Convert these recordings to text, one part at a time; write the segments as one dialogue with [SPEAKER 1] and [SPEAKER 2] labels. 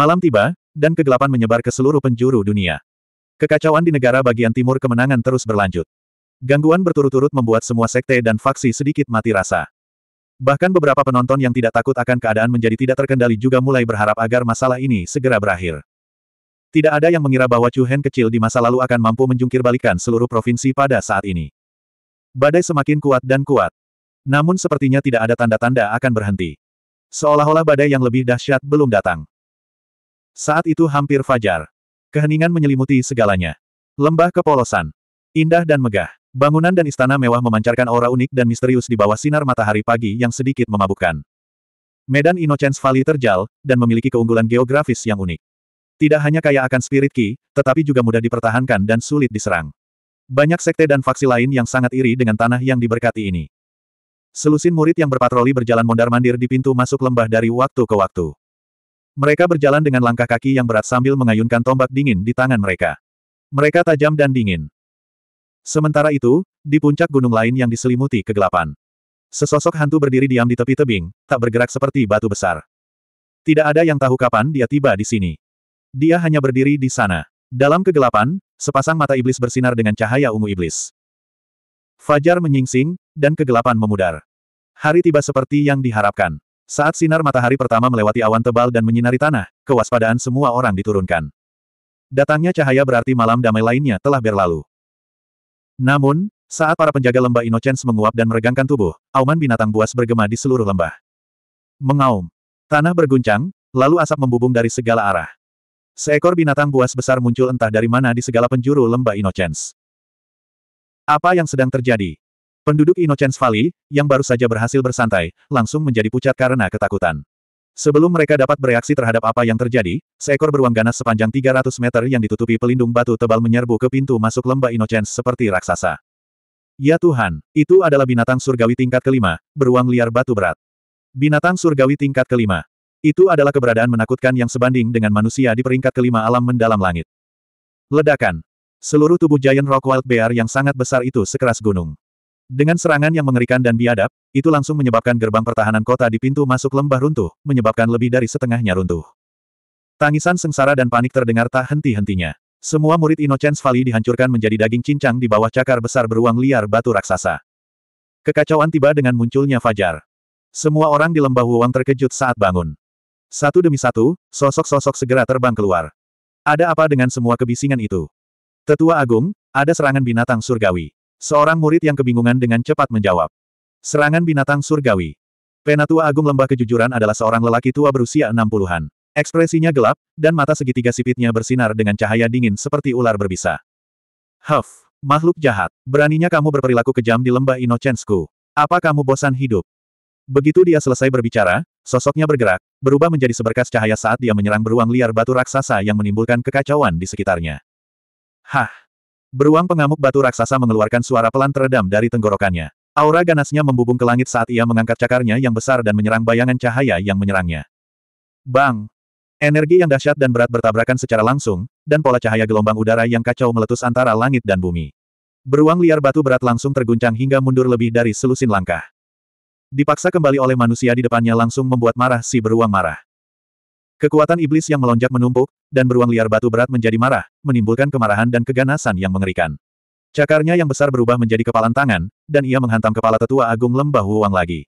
[SPEAKER 1] Malam tiba, dan kegelapan menyebar ke seluruh penjuru dunia. Kekacauan di negara bagian timur kemenangan terus berlanjut. Gangguan berturut-turut membuat semua sekte dan faksi sedikit mati rasa. Bahkan beberapa penonton yang tidak takut akan keadaan menjadi tidak terkendali juga mulai berharap agar masalah ini segera berakhir. Tidak ada yang mengira bahwa Chu Hen kecil di masa lalu akan mampu menjungkir balikan seluruh provinsi pada saat ini. Badai semakin kuat dan kuat. Namun sepertinya tidak ada tanda-tanda akan berhenti. Seolah-olah badai yang lebih dahsyat belum datang. Saat itu hampir fajar. Keheningan menyelimuti segalanya. Lembah kepolosan. Indah dan megah. Bangunan dan istana mewah memancarkan aura unik dan misterius di bawah sinar matahari pagi yang sedikit memabukkan. Medan Innocence Valley terjal, dan memiliki keunggulan geografis yang unik. Tidak hanya kaya akan spirit key, tetapi juga mudah dipertahankan dan sulit diserang. Banyak sekte dan faksi lain yang sangat iri dengan tanah yang diberkati ini. Selusin murid yang berpatroli berjalan mondar-mandir di pintu masuk lembah dari waktu ke waktu. Mereka berjalan dengan langkah kaki yang berat sambil mengayunkan tombak dingin di tangan mereka. Mereka tajam dan dingin. Sementara itu, di puncak gunung lain yang diselimuti kegelapan. Sesosok hantu berdiri diam di tepi tebing, tak bergerak seperti batu besar. Tidak ada yang tahu kapan dia tiba di sini. Dia hanya berdiri di sana. Dalam kegelapan, sepasang mata iblis bersinar dengan cahaya ungu iblis. Fajar menyingsing, dan kegelapan memudar. Hari tiba seperti yang diharapkan. Saat sinar matahari pertama melewati awan tebal dan menyinari tanah, kewaspadaan semua orang diturunkan. Datangnya cahaya berarti malam damai lainnya telah berlalu. Namun, saat para penjaga lembah Innocence menguap dan meregangkan tubuh, auman binatang buas bergema di seluruh lembah. Mengaum. Tanah berguncang, lalu asap membubung dari segala arah. Seekor binatang buas besar muncul entah dari mana di segala penjuru lembah Innocence. Apa yang sedang terjadi? Penduduk Innocence Valley, yang baru saja berhasil bersantai, langsung menjadi pucat karena ketakutan. Sebelum mereka dapat bereaksi terhadap apa yang terjadi, seekor beruang ganas sepanjang 300 meter yang ditutupi pelindung batu tebal menyerbu ke pintu masuk lembah Innocence seperti raksasa. Ya Tuhan, itu adalah binatang surgawi tingkat kelima, beruang liar batu berat. Binatang surgawi tingkat kelima. Itu adalah keberadaan menakutkan yang sebanding dengan manusia di peringkat kelima alam mendalam langit. Ledakan. Seluruh tubuh Giant Rock Bear yang sangat besar itu sekeras gunung. Dengan serangan yang mengerikan dan biadab, itu langsung menyebabkan gerbang pertahanan kota di pintu masuk lembah runtuh, menyebabkan lebih dari setengahnya runtuh. Tangisan sengsara dan panik terdengar tak henti-hentinya. Semua murid Innocence Valley dihancurkan menjadi daging cincang di bawah cakar besar beruang liar batu raksasa. Kekacauan tiba dengan munculnya Fajar. Semua orang di lembah Wuang terkejut saat bangun. Satu demi satu, sosok-sosok segera terbang keluar. Ada apa dengan semua kebisingan itu? Tetua Agung, ada serangan binatang surgawi. Seorang murid yang kebingungan dengan cepat menjawab. Serangan binatang surgawi. Penatua Agung Lembah Kejujuran adalah seorang lelaki tua berusia enam puluhan. Ekspresinya gelap, dan mata segitiga sipitnya bersinar dengan cahaya dingin seperti ular berbisa. Huff, makhluk jahat, beraninya kamu berperilaku kejam di lembah Innocensku. Apa kamu bosan hidup? Begitu dia selesai berbicara, sosoknya bergerak, berubah menjadi seberkas cahaya saat dia menyerang beruang liar batu raksasa yang menimbulkan kekacauan di sekitarnya. Hah, Beruang pengamuk batu raksasa mengeluarkan suara pelan teredam dari tenggorokannya. Aura ganasnya membubung ke langit saat ia mengangkat cakarnya yang besar dan menyerang bayangan cahaya yang menyerangnya. Bang! Energi yang dahsyat dan berat bertabrakan secara langsung, dan pola cahaya gelombang udara yang kacau meletus antara langit dan bumi. Beruang liar batu berat langsung terguncang hingga mundur lebih dari selusin langkah. Dipaksa kembali oleh manusia di depannya langsung membuat marah si beruang marah. Kekuatan iblis yang melonjak menumpuk, dan beruang liar batu berat menjadi marah, menimbulkan kemarahan dan keganasan yang mengerikan. Cakarnya yang besar berubah menjadi kepalan tangan, dan ia menghantam kepala tetua agung lembah Wuang lagi.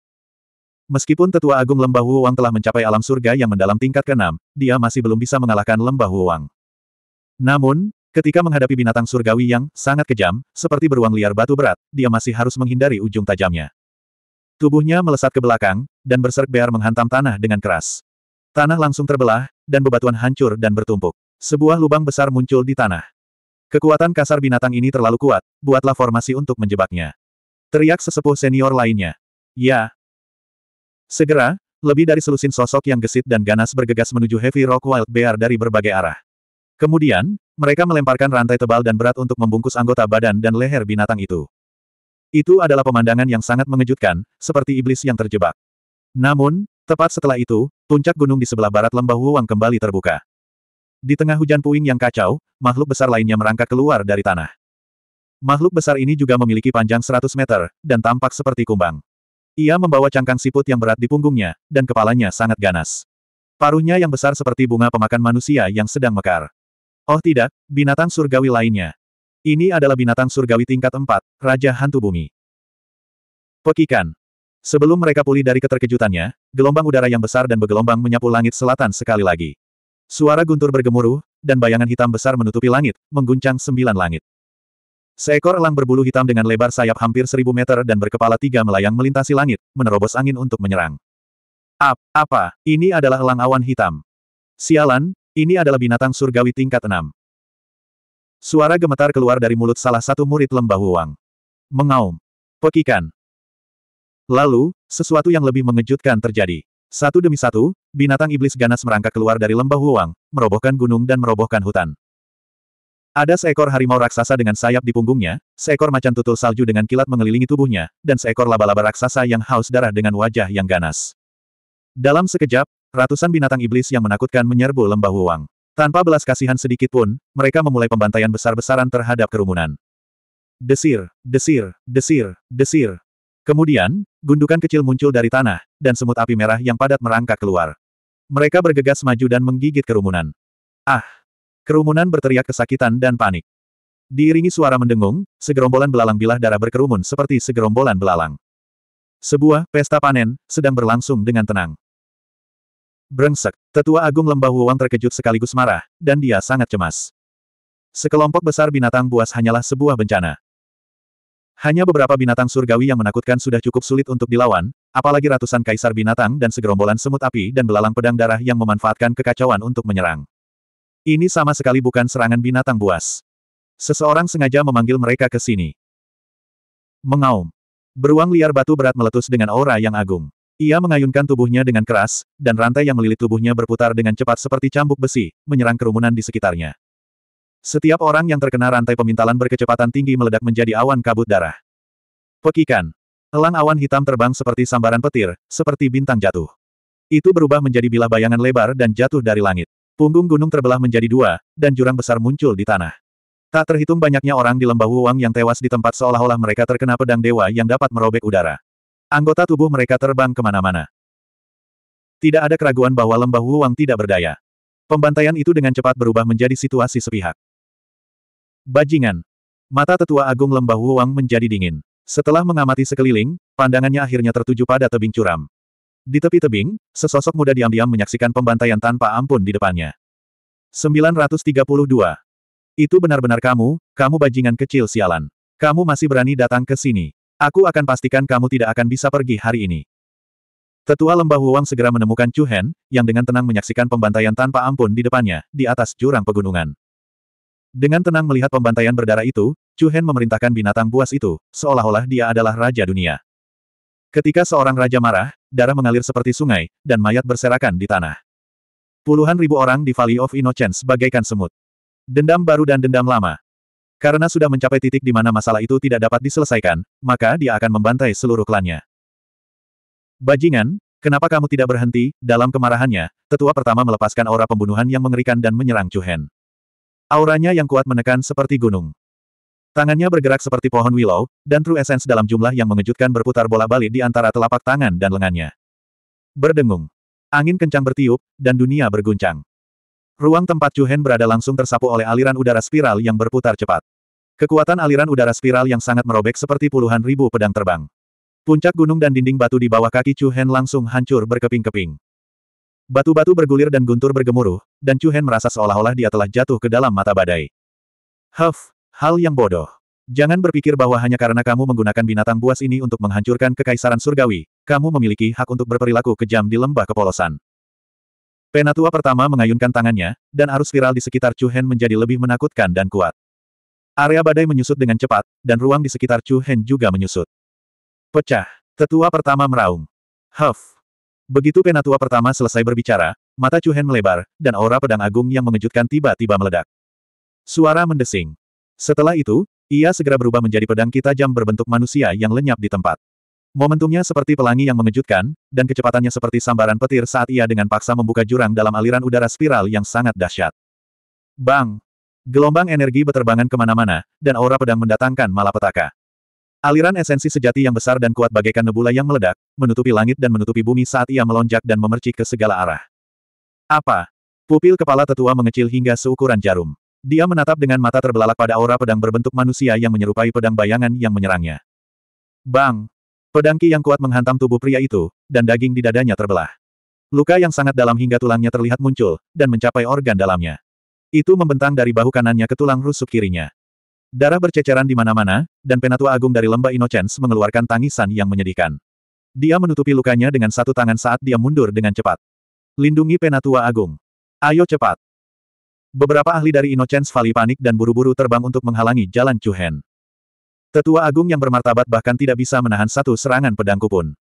[SPEAKER 1] Meskipun tetua agung lembah Wuang telah mencapai alam surga yang mendalam tingkat ke-6, dia masih belum bisa mengalahkan lembah Wuang. Namun, ketika menghadapi binatang surgawi yang sangat kejam, seperti beruang liar batu berat, dia masih harus menghindari ujung tajamnya. Tubuhnya melesat ke belakang, dan berserk bear menghantam tanah dengan keras. Tanah langsung terbelah, dan bebatuan hancur dan bertumpuk. Sebuah lubang besar muncul di tanah. Kekuatan kasar binatang ini terlalu kuat, buatlah formasi untuk menjebaknya. Teriak sesepuh senior lainnya. Ya. Segera, lebih dari selusin sosok yang gesit dan ganas bergegas menuju Heavy Rock Wild Bear dari berbagai arah. Kemudian, mereka melemparkan rantai tebal dan berat untuk membungkus anggota badan dan leher binatang itu. Itu adalah pemandangan yang sangat mengejutkan, seperti iblis yang terjebak. Namun, Tepat setelah itu, puncak gunung di sebelah barat lembah Wuwang kembali terbuka. Di tengah hujan puing yang kacau, makhluk besar lainnya merangkak keluar dari tanah. Makhluk besar ini juga memiliki panjang 100 meter, dan tampak seperti kumbang. Ia membawa cangkang siput yang berat di punggungnya, dan kepalanya sangat ganas. Paruhnya yang besar seperti bunga pemakan manusia yang sedang mekar. Oh tidak, binatang surgawi lainnya. Ini adalah binatang surgawi tingkat 4, Raja Hantu Bumi. Pekikan. Sebelum mereka pulih dari keterkejutannya, gelombang udara yang besar dan bergelombang menyapu langit selatan sekali lagi. Suara guntur bergemuruh, dan bayangan hitam besar menutupi langit, mengguncang sembilan langit. Seekor elang berbulu hitam dengan lebar sayap hampir seribu meter dan berkepala tiga melayang melintasi langit, menerobos angin untuk menyerang. Ap, apa, ini adalah elang awan hitam. Sialan, ini adalah binatang surgawi tingkat enam. Suara gemetar keluar dari mulut salah satu murid lembah Huang. Mengaum. Pekikan. Lalu, sesuatu yang lebih mengejutkan terjadi. Satu demi satu, binatang iblis ganas merangkak keluar dari lembah Huang, merobohkan gunung dan merobohkan hutan. Ada seekor harimau raksasa dengan sayap di punggungnya, seekor macan tutul salju dengan kilat mengelilingi tubuhnya, dan seekor laba-laba raksasa yang haus darah dengan wajah yang ganas. Dalam sekejap, ratusan binatang iblis yang menakutkan menyerbu lembah Huang. Tanpa belas kasihan sedikit pun, mereka memulai pembantaian besar-besaran terhadap kerumunan. Desir, desir, desir, desir, Kemudian, gundukan kecil muncul dari tanah, dan semut api merah yang padat merangkak keluar. Mereka bergegas maju dan menggigit kerumunan. Ah! Kerumunan berteriak kesakitan dan panik. Diiringi suara mendengung, segerombolan belalang bilah darah berkerumun seperti segerombolan belalang. Sebuah pesta panen sedang berlangsung dengan tenang. Brengsek, tetua agung lembah Wuang terkejut sekaligus marah, dan dia sangat cemas. Sekelompok besar binatang buas hanyalah sebuah bencana. Hanya beberapa binatang surgawi yang menakutkan sudah cukup sulit untuk dilawan, apalagi ratusan kaisar binatang dan segerombolan semut api dan belalang pedang darah yang memanfaatkan kekacauan untuk menyerang. Ini sama sekali bukan serangan binatang buas. Seseorang sengaja memanggil mereka ke sini. Mengaum. Beruang liar batu berat meletus dengan aura yang agung. Ia mengayunkan tubuhnya dengan keras, dan rantai yang melilit tubuhnya berputar dengan cepat seperti cambuk besi, menyerang kerumunan di sekitarnya. Setiap orang yang terkena rantai pemintalan berkecepatan tinggi meledak menjadi awan kabut darah. Pekikan. Elang awan hitam terbang seperti sambaran petir, seperti bintang jatuh. Itu berubah menjadi bilah bayangan lebar dan jatuh dari langit. Punggung gunung terbelah menjadi dua, dan jurang besar muncul di tanah. Tak terhitung banyaknya orang di lembah Wuang yang tewas di tempat seolah-olah mereka terkena pedang dewa yang dapat merobek udara. Anggota tubuh mereka terbang kemana-mana. Tidak ada keraguan bahwa lembah Wuang tidak berdaya. Pembantaian itu dengan cepat berubah menjadi situasi sepihak. Bajingan. Mata tetua agung lembah Huang menjadi dingin. Setelah mengamati sekeliling, pandangannya akhirnya tertuju pada tebing curam. Di tepi tebing, sesosok muda diam-diam menyaksikan pembantaian tanpa ampun di depannya. 932. Itu benar-benar kamu, kamu bajingan kecil sialan. Kamu masih berani datang ke sini. Aku akan pastikan kamu tidak akan bisa pergi hari ini. Tetua lembah Huang segera menemukan Chu Hen, yang dengan tenang menyaksikan pembantaian tanpa ampun di depannya, di atas jurang pegunungan. Dengan tenang melihat pembantaian berdarah itu, Chu Hen memerintahkan binatang buas itu, seolah-olah dia adalah raja dunia. Ketika seorang raja marah, darah mengalir seperti sungai, dan mayat berserakan di tanah. Puluhan ribu orang di Valley of Innocence bagaikan semut. Dendam baru dan dendam lama. Karena sudah mencapai titik di mana masalah itu tidak dapat diselesaikan, maka dia akan membantai seluruh klannya. Bajingan, kenapa kamu tidak berhenti? Dalam kemarahannya, tetua pertama melepaskan aura pembunuhan yang mengerikan dan menyerang Chu Hen. Auranya yang kuat menekan seperti gunung. Tangannya bergerak seperti pohon willow, dan True Essence dalam jumlah yang mengejutkan berputar bola balik di antara telapak tangan dan lengannya. Berdengung. Angin kencang bertiup, dan dunia berguncang. Ruang tempat Chu Hen berada langsung tersapu oleh aliran udara spiral yang berputar cepat. Kekuatan aliran udara spiral yang sangat merobek seperti puluhan ribu pedang terbang. Puncak gunung dan dinding batu di bawah kaki Chu Hen langsung hancur berkeping-keping. Batu-batu bergulir dan guntur bergemuruh, dan Chu Hen merasa seolah-olah dia telah jatuh ke dalam mata badai. Huff, hal yang bodoh. Jangan berpikir bahwa hanya karena kamu menggunakan binatang buas ini untuk menghancurkan kekaisaran surgawi, kamu memiliki hak untuk berperilaku kejam di lembah kepolosan. Penatua pertama mengayunkan tangannya, dan arus viral di sekitar Chu Hen menjadi lebih menakutkan dan kuat. Area badai menyusut dengan cepat, dan ruang di sekitar Chu Hen juga menyusut. Pecah. Tetua pertama meraung. Huff. Begitu penatua pertama selesai berbicara, mata Chuhen melebar, dan aura pedang agung yang mengejutkan tiba-tiba meledak. Suara mendesing. Setelah itu, ia segera berubah menjadi pedang kita jam berbentuk manusia yang lenyap di tempat. Momentumnya seperti pelangi yang mengejutkan, dan kecepatannya seperti sambaran petir saat ia dengan paksa membuka jurang dalam aliran udara spiral yang sangat dahsyat. Bang! Gelombang energi beterbangan kemana-mana, dan aura pedang mendatangkan malapetaka. Aliran esensi sejati yang besar dan kuat bagaikan nebula yang meledak, menutupi langit dan menutupi bumi saat ia melonjak dan memercik ke segala arah. Apa? Pupil kepala tetua mengecil hingga seukuran jarum. Dia menatap dengan mata terbelalak pada aura pedang berbentuk manusia yang menyerupai pedang bayangan yang menyerangnya. Bang! Pedang ki yang kuat menghantam tubuh pria itu, dan daging di dadanya terbelah. Luka yang sangat dalam hingga tulangnya terlihat muncul, dan mencapai organ dalamnya. Itu membentang dari bahu kanannya ke tulang rusuk kirinya. Darah berceceran di mana-mana, dan Penatua Agung dari Lembah Innocence mengeluarkan tangisan yang menyedihkan. Dia menutupi lukanya dengan satu tangan saat dia mundur dengan cepat. Lindungi Penatua Agung. Ayo cepat. Beberapa ahli dari Innocence Valley panik dan buru-buru terbang untuk menghalangi jalan Chuhen. Tetua Agung yang bermartabat bahkan tidak bisa menahan satu serangan pedangku pun.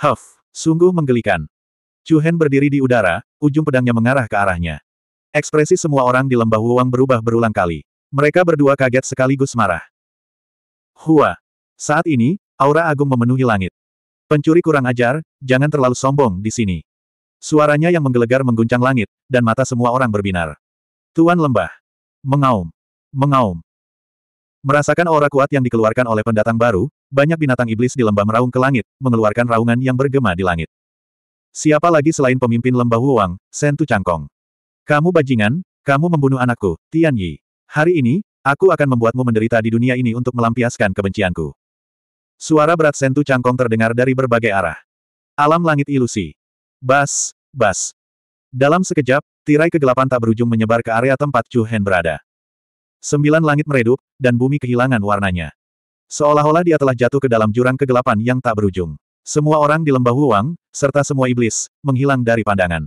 [SPEAKER 1] Huff, sungguh menggelikan. Chuhen berdiri di udara, ujung pedangnya mengarah ke arahnya. Ekspresi semua orang di lembah Wuang berubah berulang kali. Mereka berdua kaget sekaligus marah. Hua. Saat ini, aura agung memenuhi langit. Pencuri kurang ajar, jangan terlalu sombong di sini. Suaranya yang menggelegar mengguncang langit, dan mata semua orang berbinar. Tuan lembah. Mengaum. Mengaum. Merasakan aura kuat yang dikeluarkan oleh pendatang baru, banyak binatang iblis di lembah meraung ke langit, mengeluarkan raungan yang bergema di langit. Siapa lagi selain pemimpin lembah Wuang, Sentu Cangkong? Kamu bajingan, kamu membunuh anakku, Tian Yi. Hari ini, aku akan membuatmu menderita di dunia ini untuk melampiaskan kebencianku. Suara berat sentuh cangkong terdengar dari berbagai arah. Alam langit ilusi. Bas, bas. Dalam sekejap, tirai kegelapan tak berujung menyebar ke area tempat Chu Hen berada. Sembilan langit meredup, dan bumi kehilangan warnanya. Seolah-olah dia telah jatuh ke dalam jurang kegelapan yang tak berujung. Semua orang di lembah Huang, serta semua iblis, menghilang dari pandangan.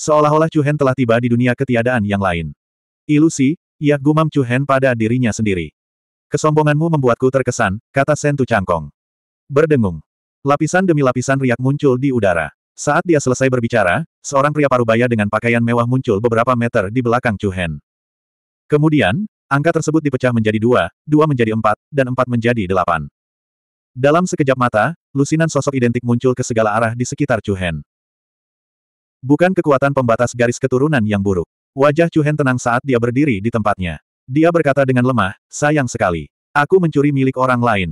[SPEAKER 1] Seolah-olah Chu Hen telah tiba di dunia ketiadaan yang lain. Ilusi, ia gumam Chu Hen pada dirinya sendiri. Kesombonganmu membuatku terkesan, kata Sentu Cangkong. Berdengung. Lapisan demi lapisan riak muncul di udara. Saat dia selesai berbicara, seorang pria parubaya dengan pakaian mewah muncul beberapa meter di belakang Chu Hen. Kemudian, angka tersebut dipecah menjadi dua, dua menjadi empat, dan empat menjadi delapan. Dalam sekejap mata, lusinan sosok identik muncul ke segala arah di sekitar Chu Hen. Bukan kekuatan pembatas garis keturunan yang buruk. Wajah Cuhen tenang saat dia berdiri di tempatnya. Dia berkata dengan lemah, sayang sekali. Aku mencuri milik orang lain.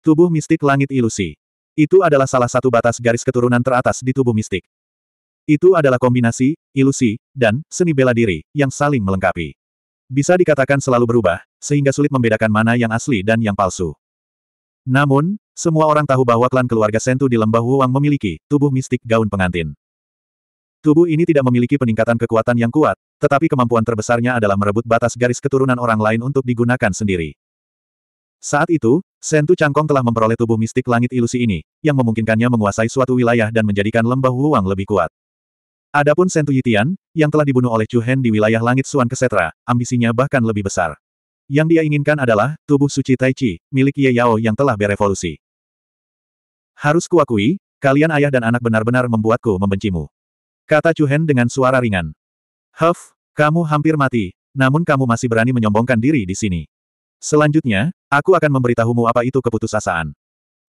[SPEAKER 1] Tubuh mistik langit ilusi. Itu adalah salah satu batas garis keturunan teratas di tubuh mistik. Itu adalah kombinasi, ilusi, dan seni bela diri, yang saling melengkapi. Bisa dikatakan selalu berubah, sehingga sulit membedakan mana yang asli dan yang palsu. Namun, semua orang tahu bahwa klan keluarga Sentu di Lembah Wuang memiliki tubuh mistik gaun pengantin. Tubuh ini tidak memiliki peningkatan kekuatan yang kuat, tetapi kemampuan terbesarnya adalah merebut batas garis keturunan orang lain untuk digunakan sendiri. Saat itu, Sentu Cangkong telah memperoleh tubuh mistik langit ilusi ini, yang memungkinkannya menguasai suatu wilayah dan menjadikan lembah Wuang lebih kuat. Adapun Sentu Yitian, yang telah dibunuh oleh Chu Hen di wilayah langit Suan Kesetra, ambisinya bahkan lebih besar. Yang dia inginkan adalah, tubuh suci Tai Chi, milik Ye Yao yang telah berevolusi. Harus kuakui, kalian ayah dan anak benar-benar membuatku membencimu kata Hen dengan suara ringan. Huff, kamu hampir mati, namun kamu masih berani menyombongkan diri di sini. Selanjutnya, aku akan memberitahumu apa itu keputusasaan.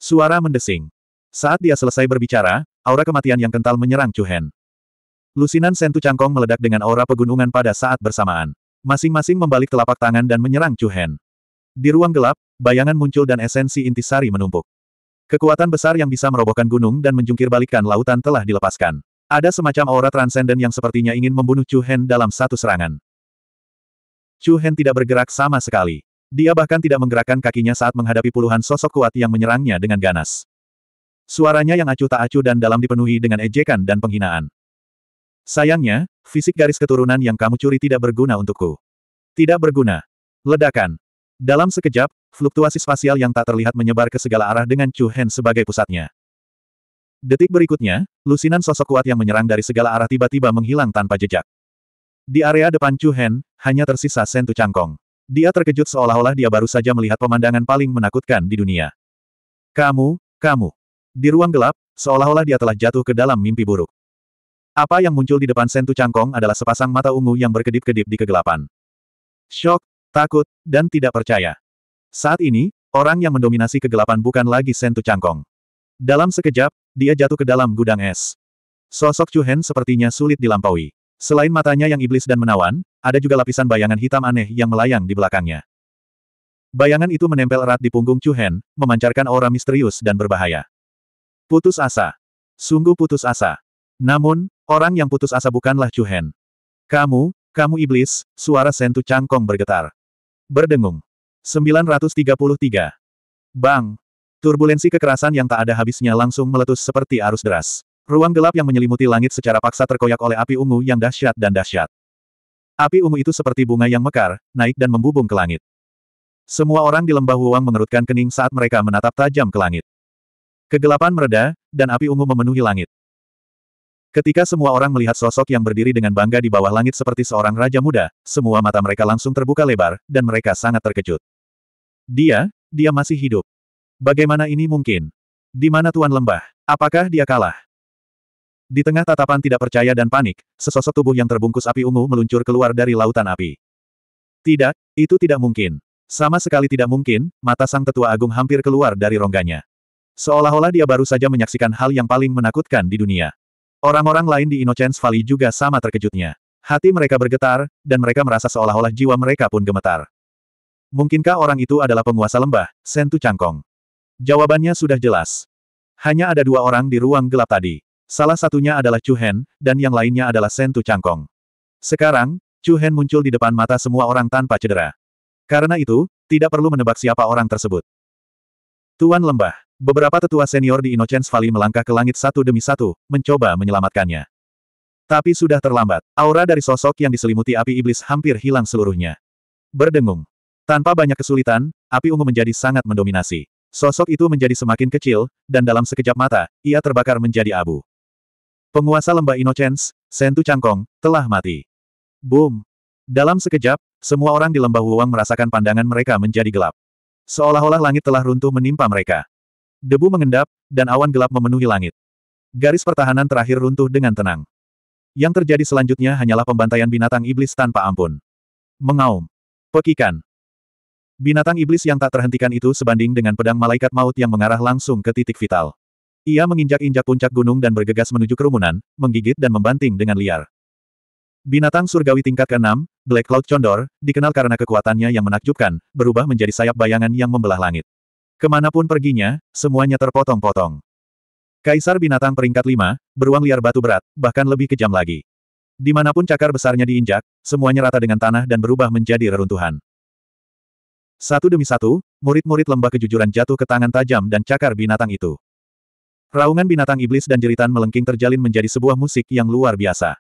[SPEAKER 1] Suara mendesing. Saat dia selesai berbicara, aura kematian yang kental menyerang Hen. Lusinan sentu cangkong meledak dengan aura pegunungan pada saat bersamaan. Masing-masing membalik telapak tangan dan menyerang Hen. Di ruang gelap, bayangan muncul dan esensi intisari menumpuk. Kekuatan besar yang bisa merobohkan gunung dan menjungkir balikan lautan telah dilepaskan. Ada semacam aura transenden yang sepertinya ingin membunuh Chu Hen dalam satu serangan. Chu Hen tidak bergerak sama sekali. Dia bahkan tidak menggerakkan kakinya saat menghadapi puluhan sosok kuat yang menyerangnya dengan ganas. Suaranya yang acuh tak acuh dan dalam dipenuhi dengan ejekan dan penghinaan. Sayangnya, fisik garis keturunan yang kamu curi tidak berguna untukku. Tidak berguna. Ledakan. Dalam sekejap, fluktuasi spasial yang tak terlihat menyebar ke segala arah dengan Chu Hen sebagai pusatnya. Detik berikutnya, lusinan sosok kuat yang menyerang dari segala arah tiba-tiba menghilang tanpa jejak. Di area depan Chu Hen, hanya tersisa Sentu Cangkong. Dia terkejut seolah-olah dia baru saja melihat pemandangan paling menakutkan di dunia. Kamu, kamu. Di ruang gelap, seolah-olah dia telah jatuh ke dalam mimpi buruk. Apa yang muncul di depan Sentu Cangkong adalah sepasang mata ungu yang berkedip-kedip di kegelapan. Shock, takut, dan tidak percaya. Saat ini, orang yang mendominasi kegelapan bukan lagi Sentu Cangkong. Dalam sekejap, dia jatuh ke dalam gudang es. Sosok Chu Hen sepertinya sulit dilampaui. Selain matanya yang iblis dan menawan, ada juga lapisan bayangan hitam aneh yang melayang di belakangnya. Bayangan itu menempel erat di punggung Chu Hen, memancarkan aura misterius dan berbahaya. Putus asa. Sungguh putus asa. Namun, orang yang putus asa bukanlah Chu Hen. Kamu, kamu iblis, suara sentuh cangkong bergetar. Berdengung. 933. Bang! Turbulensi kekerasan yang tak ada habisnya langsung meletus seperti arus deras. Ruang gelap yang menyelimuti langit secara paksa terkoyak oleh api ungu yang dahsyat dan dahsyat. Api ungu itu seperti bunga yang mekar, naik dan membubung ke langit. Semua orang di lembah Huang mengerutkan kening saat mereka menatap tajam ke langit. Kegelapan mereda, dan api ungu memenuhi langit. Ketika semua orang melihat sosok yang berdiri dengan bangga di bawah langit seperti seorang raja muda, semua mata mereka langsung terbuka lebar, dan mereka sangat terkejut. Dia, dia masih hidup. Bagaimana ini mungkin? Di mana Tuan Lembah? Apakah dia kalah? Di tengah tatapan tidak percaya dan panik, sesosok tubuh yang terbungkus api ungu meluncur keluar dari lautan api. Tidak, itu tidak mungkin. Sama sekali tidak mungkin, mata sang tetua agung hampir keluar dari rongganya. Seolah-olah dia baru saja menyaksikan hal yang paling menakutkan di dunia. Orang-orang lain di Innocence Valley juga sama terkejutnya. Hati mereka bergetar, dan mereka merasa seolah-olah jiwa mereka pun gemetar. Mungkinkah orang itu adalah penguasa lembah, Sentu Cangkong? Jawabannya sudah jelas. Hanya ada dua orang di ruang gelap tadi. Salah satunya adalah Chu Hen, dan yang lainnya adalah Sen Tu Cangkong. Sekarang, Chu Hen muncul di depan mata semua orang tanpa cedera. Karena itu, tidak perlu menebak siapa orang tersebut. Tuan Lembah, beberapa tetua senior di Innocence Valley melangkah ke langit satu demi satu, mencoba menyelamatkannya. Tapi sudah terlambat. Aura dari sosok yang diselimuti api iblis hampir hilang seluruhnya. Berdengung. Tanpa banyak kesulitan, api ungu menjadi sangat mendominasi. Sosok itu menjadi semakin kecil, dan dalam sekejap mata, ia terbakar menjadi abu. Penguasa lembah Innocence, Sentu Cangkong, telah mati. Boom! Dalam sekejap, semua orang di lembah Wuwang merasakan pandangan mereka menjadi gelap. Seolah-olah langit telah runtuh menimpa mereka. Debu mengendap, dan awan gelap memenuhi langit. Garis pertahanan terakhir runtuh dengan tenang. Yang terjadi selanjutnya hanyalah pembantaian binatang iblis tanpa ampun. Mengaum. Pekikan. Binatang iblis yang tak terhentikan itu sebanding dengan pedang malaikat maut yang mengarah langsung ke titik vital. Ia menginjak-injak puncak gunung dan bergegas menuju kerumunan, menggigit dan membanting dengan liar. Binatang surgawi tingkat ke-6, Black Cloud Condor, dikenal karena kekuatannya yang menakjubkan, berubah menjadi sayap bayangan yang membelah langit. Kemanapun perginya, semuanya terpotong-potong. Kaisar binatang peringkat 5, beruang liar batu berat, bahkan lebih kejam lagi. Dimanapun cakar besarnya diinjak, semuanya rata dengan tanah dan berubah menjadi reruntuhan. Satu demi satu, murid-murid lembah kejujuran jatuh ke tangan tajam dan cakar binatang itu. Raungan binatang iblis dan jeritan melengking terjalin menjadi sebuah musik yang luar biasa.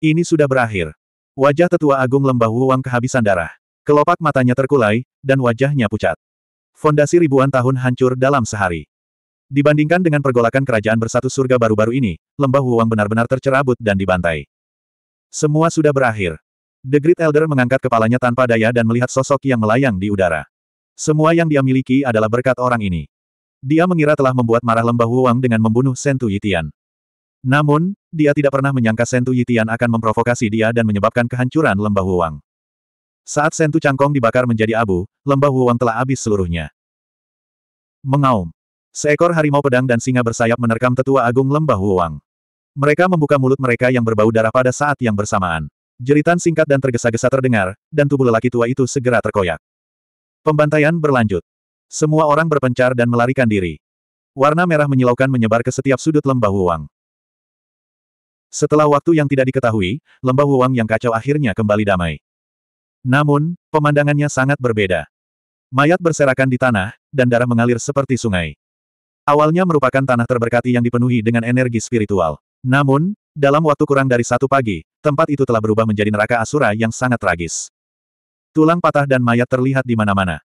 [SPEAKER 1] Ini sudah berakhir. Wajah tetua agung lembah Wuang kehabisan darah. Kelopak matanya terkulai, dan wajahnya pucat. Fondasi ribuan tahun hancur dalam sehari. Dibandingkan dengan pergolakan kerajaan bersatu surga baru-baru ini, lembah Wuang benar-benar tercerabut dan dibantai. Semua sudah berakhir. The Great Elder mengangkat kepalanya tanpa daya dan melihat sosok yang melayang di udara. Semua yang dia miliki adalah berkat orang ini. Dia mengira telah membuat marah lembah Huang dengan membunuh Sentu Yitian. Namun, dia tidak pernah menyangka Sentu Yitian akan memprovokasi dia dan menyebabkan kehancuran lembah Huang. Saat Sentu Cangkong dibakar menjadi abu, lembah Huang telah habis seluruhnya. Mengaum. Seekor harimau pedang dan singa bersayap menerkam tetua agung lembah Huang. Mereka membuka mulut mereka yang berbau darah pada saat yang bersamaan. Jeritan singkat dan tergesa-gesa terdengar, dan tubuh lelaki tua itu segera terkoyak. Pembantaian berlanjut. Semua orang berpencar dan melarikan diri. Warna merah menyilaukan menyebar ke setiap sudut lembah Wuang. Setelah waktu yang tidak diketahui, lembah Wuang yang kacau akhirnya kembali damai. Namun, pemandangannya sangat berbeda. Mayat berserakan di tanah, dan darah mengalir seperti sungai. Awalnya merupakan tanah terberkati yang dipenuhi dengan energi spiritual. Namun, dalam waktu kurang dari satu pagi, tempat itu telah berubah menjadi neraka asura yang sangat tragis. Tulang patah dan mayat terlihat di mana-mana.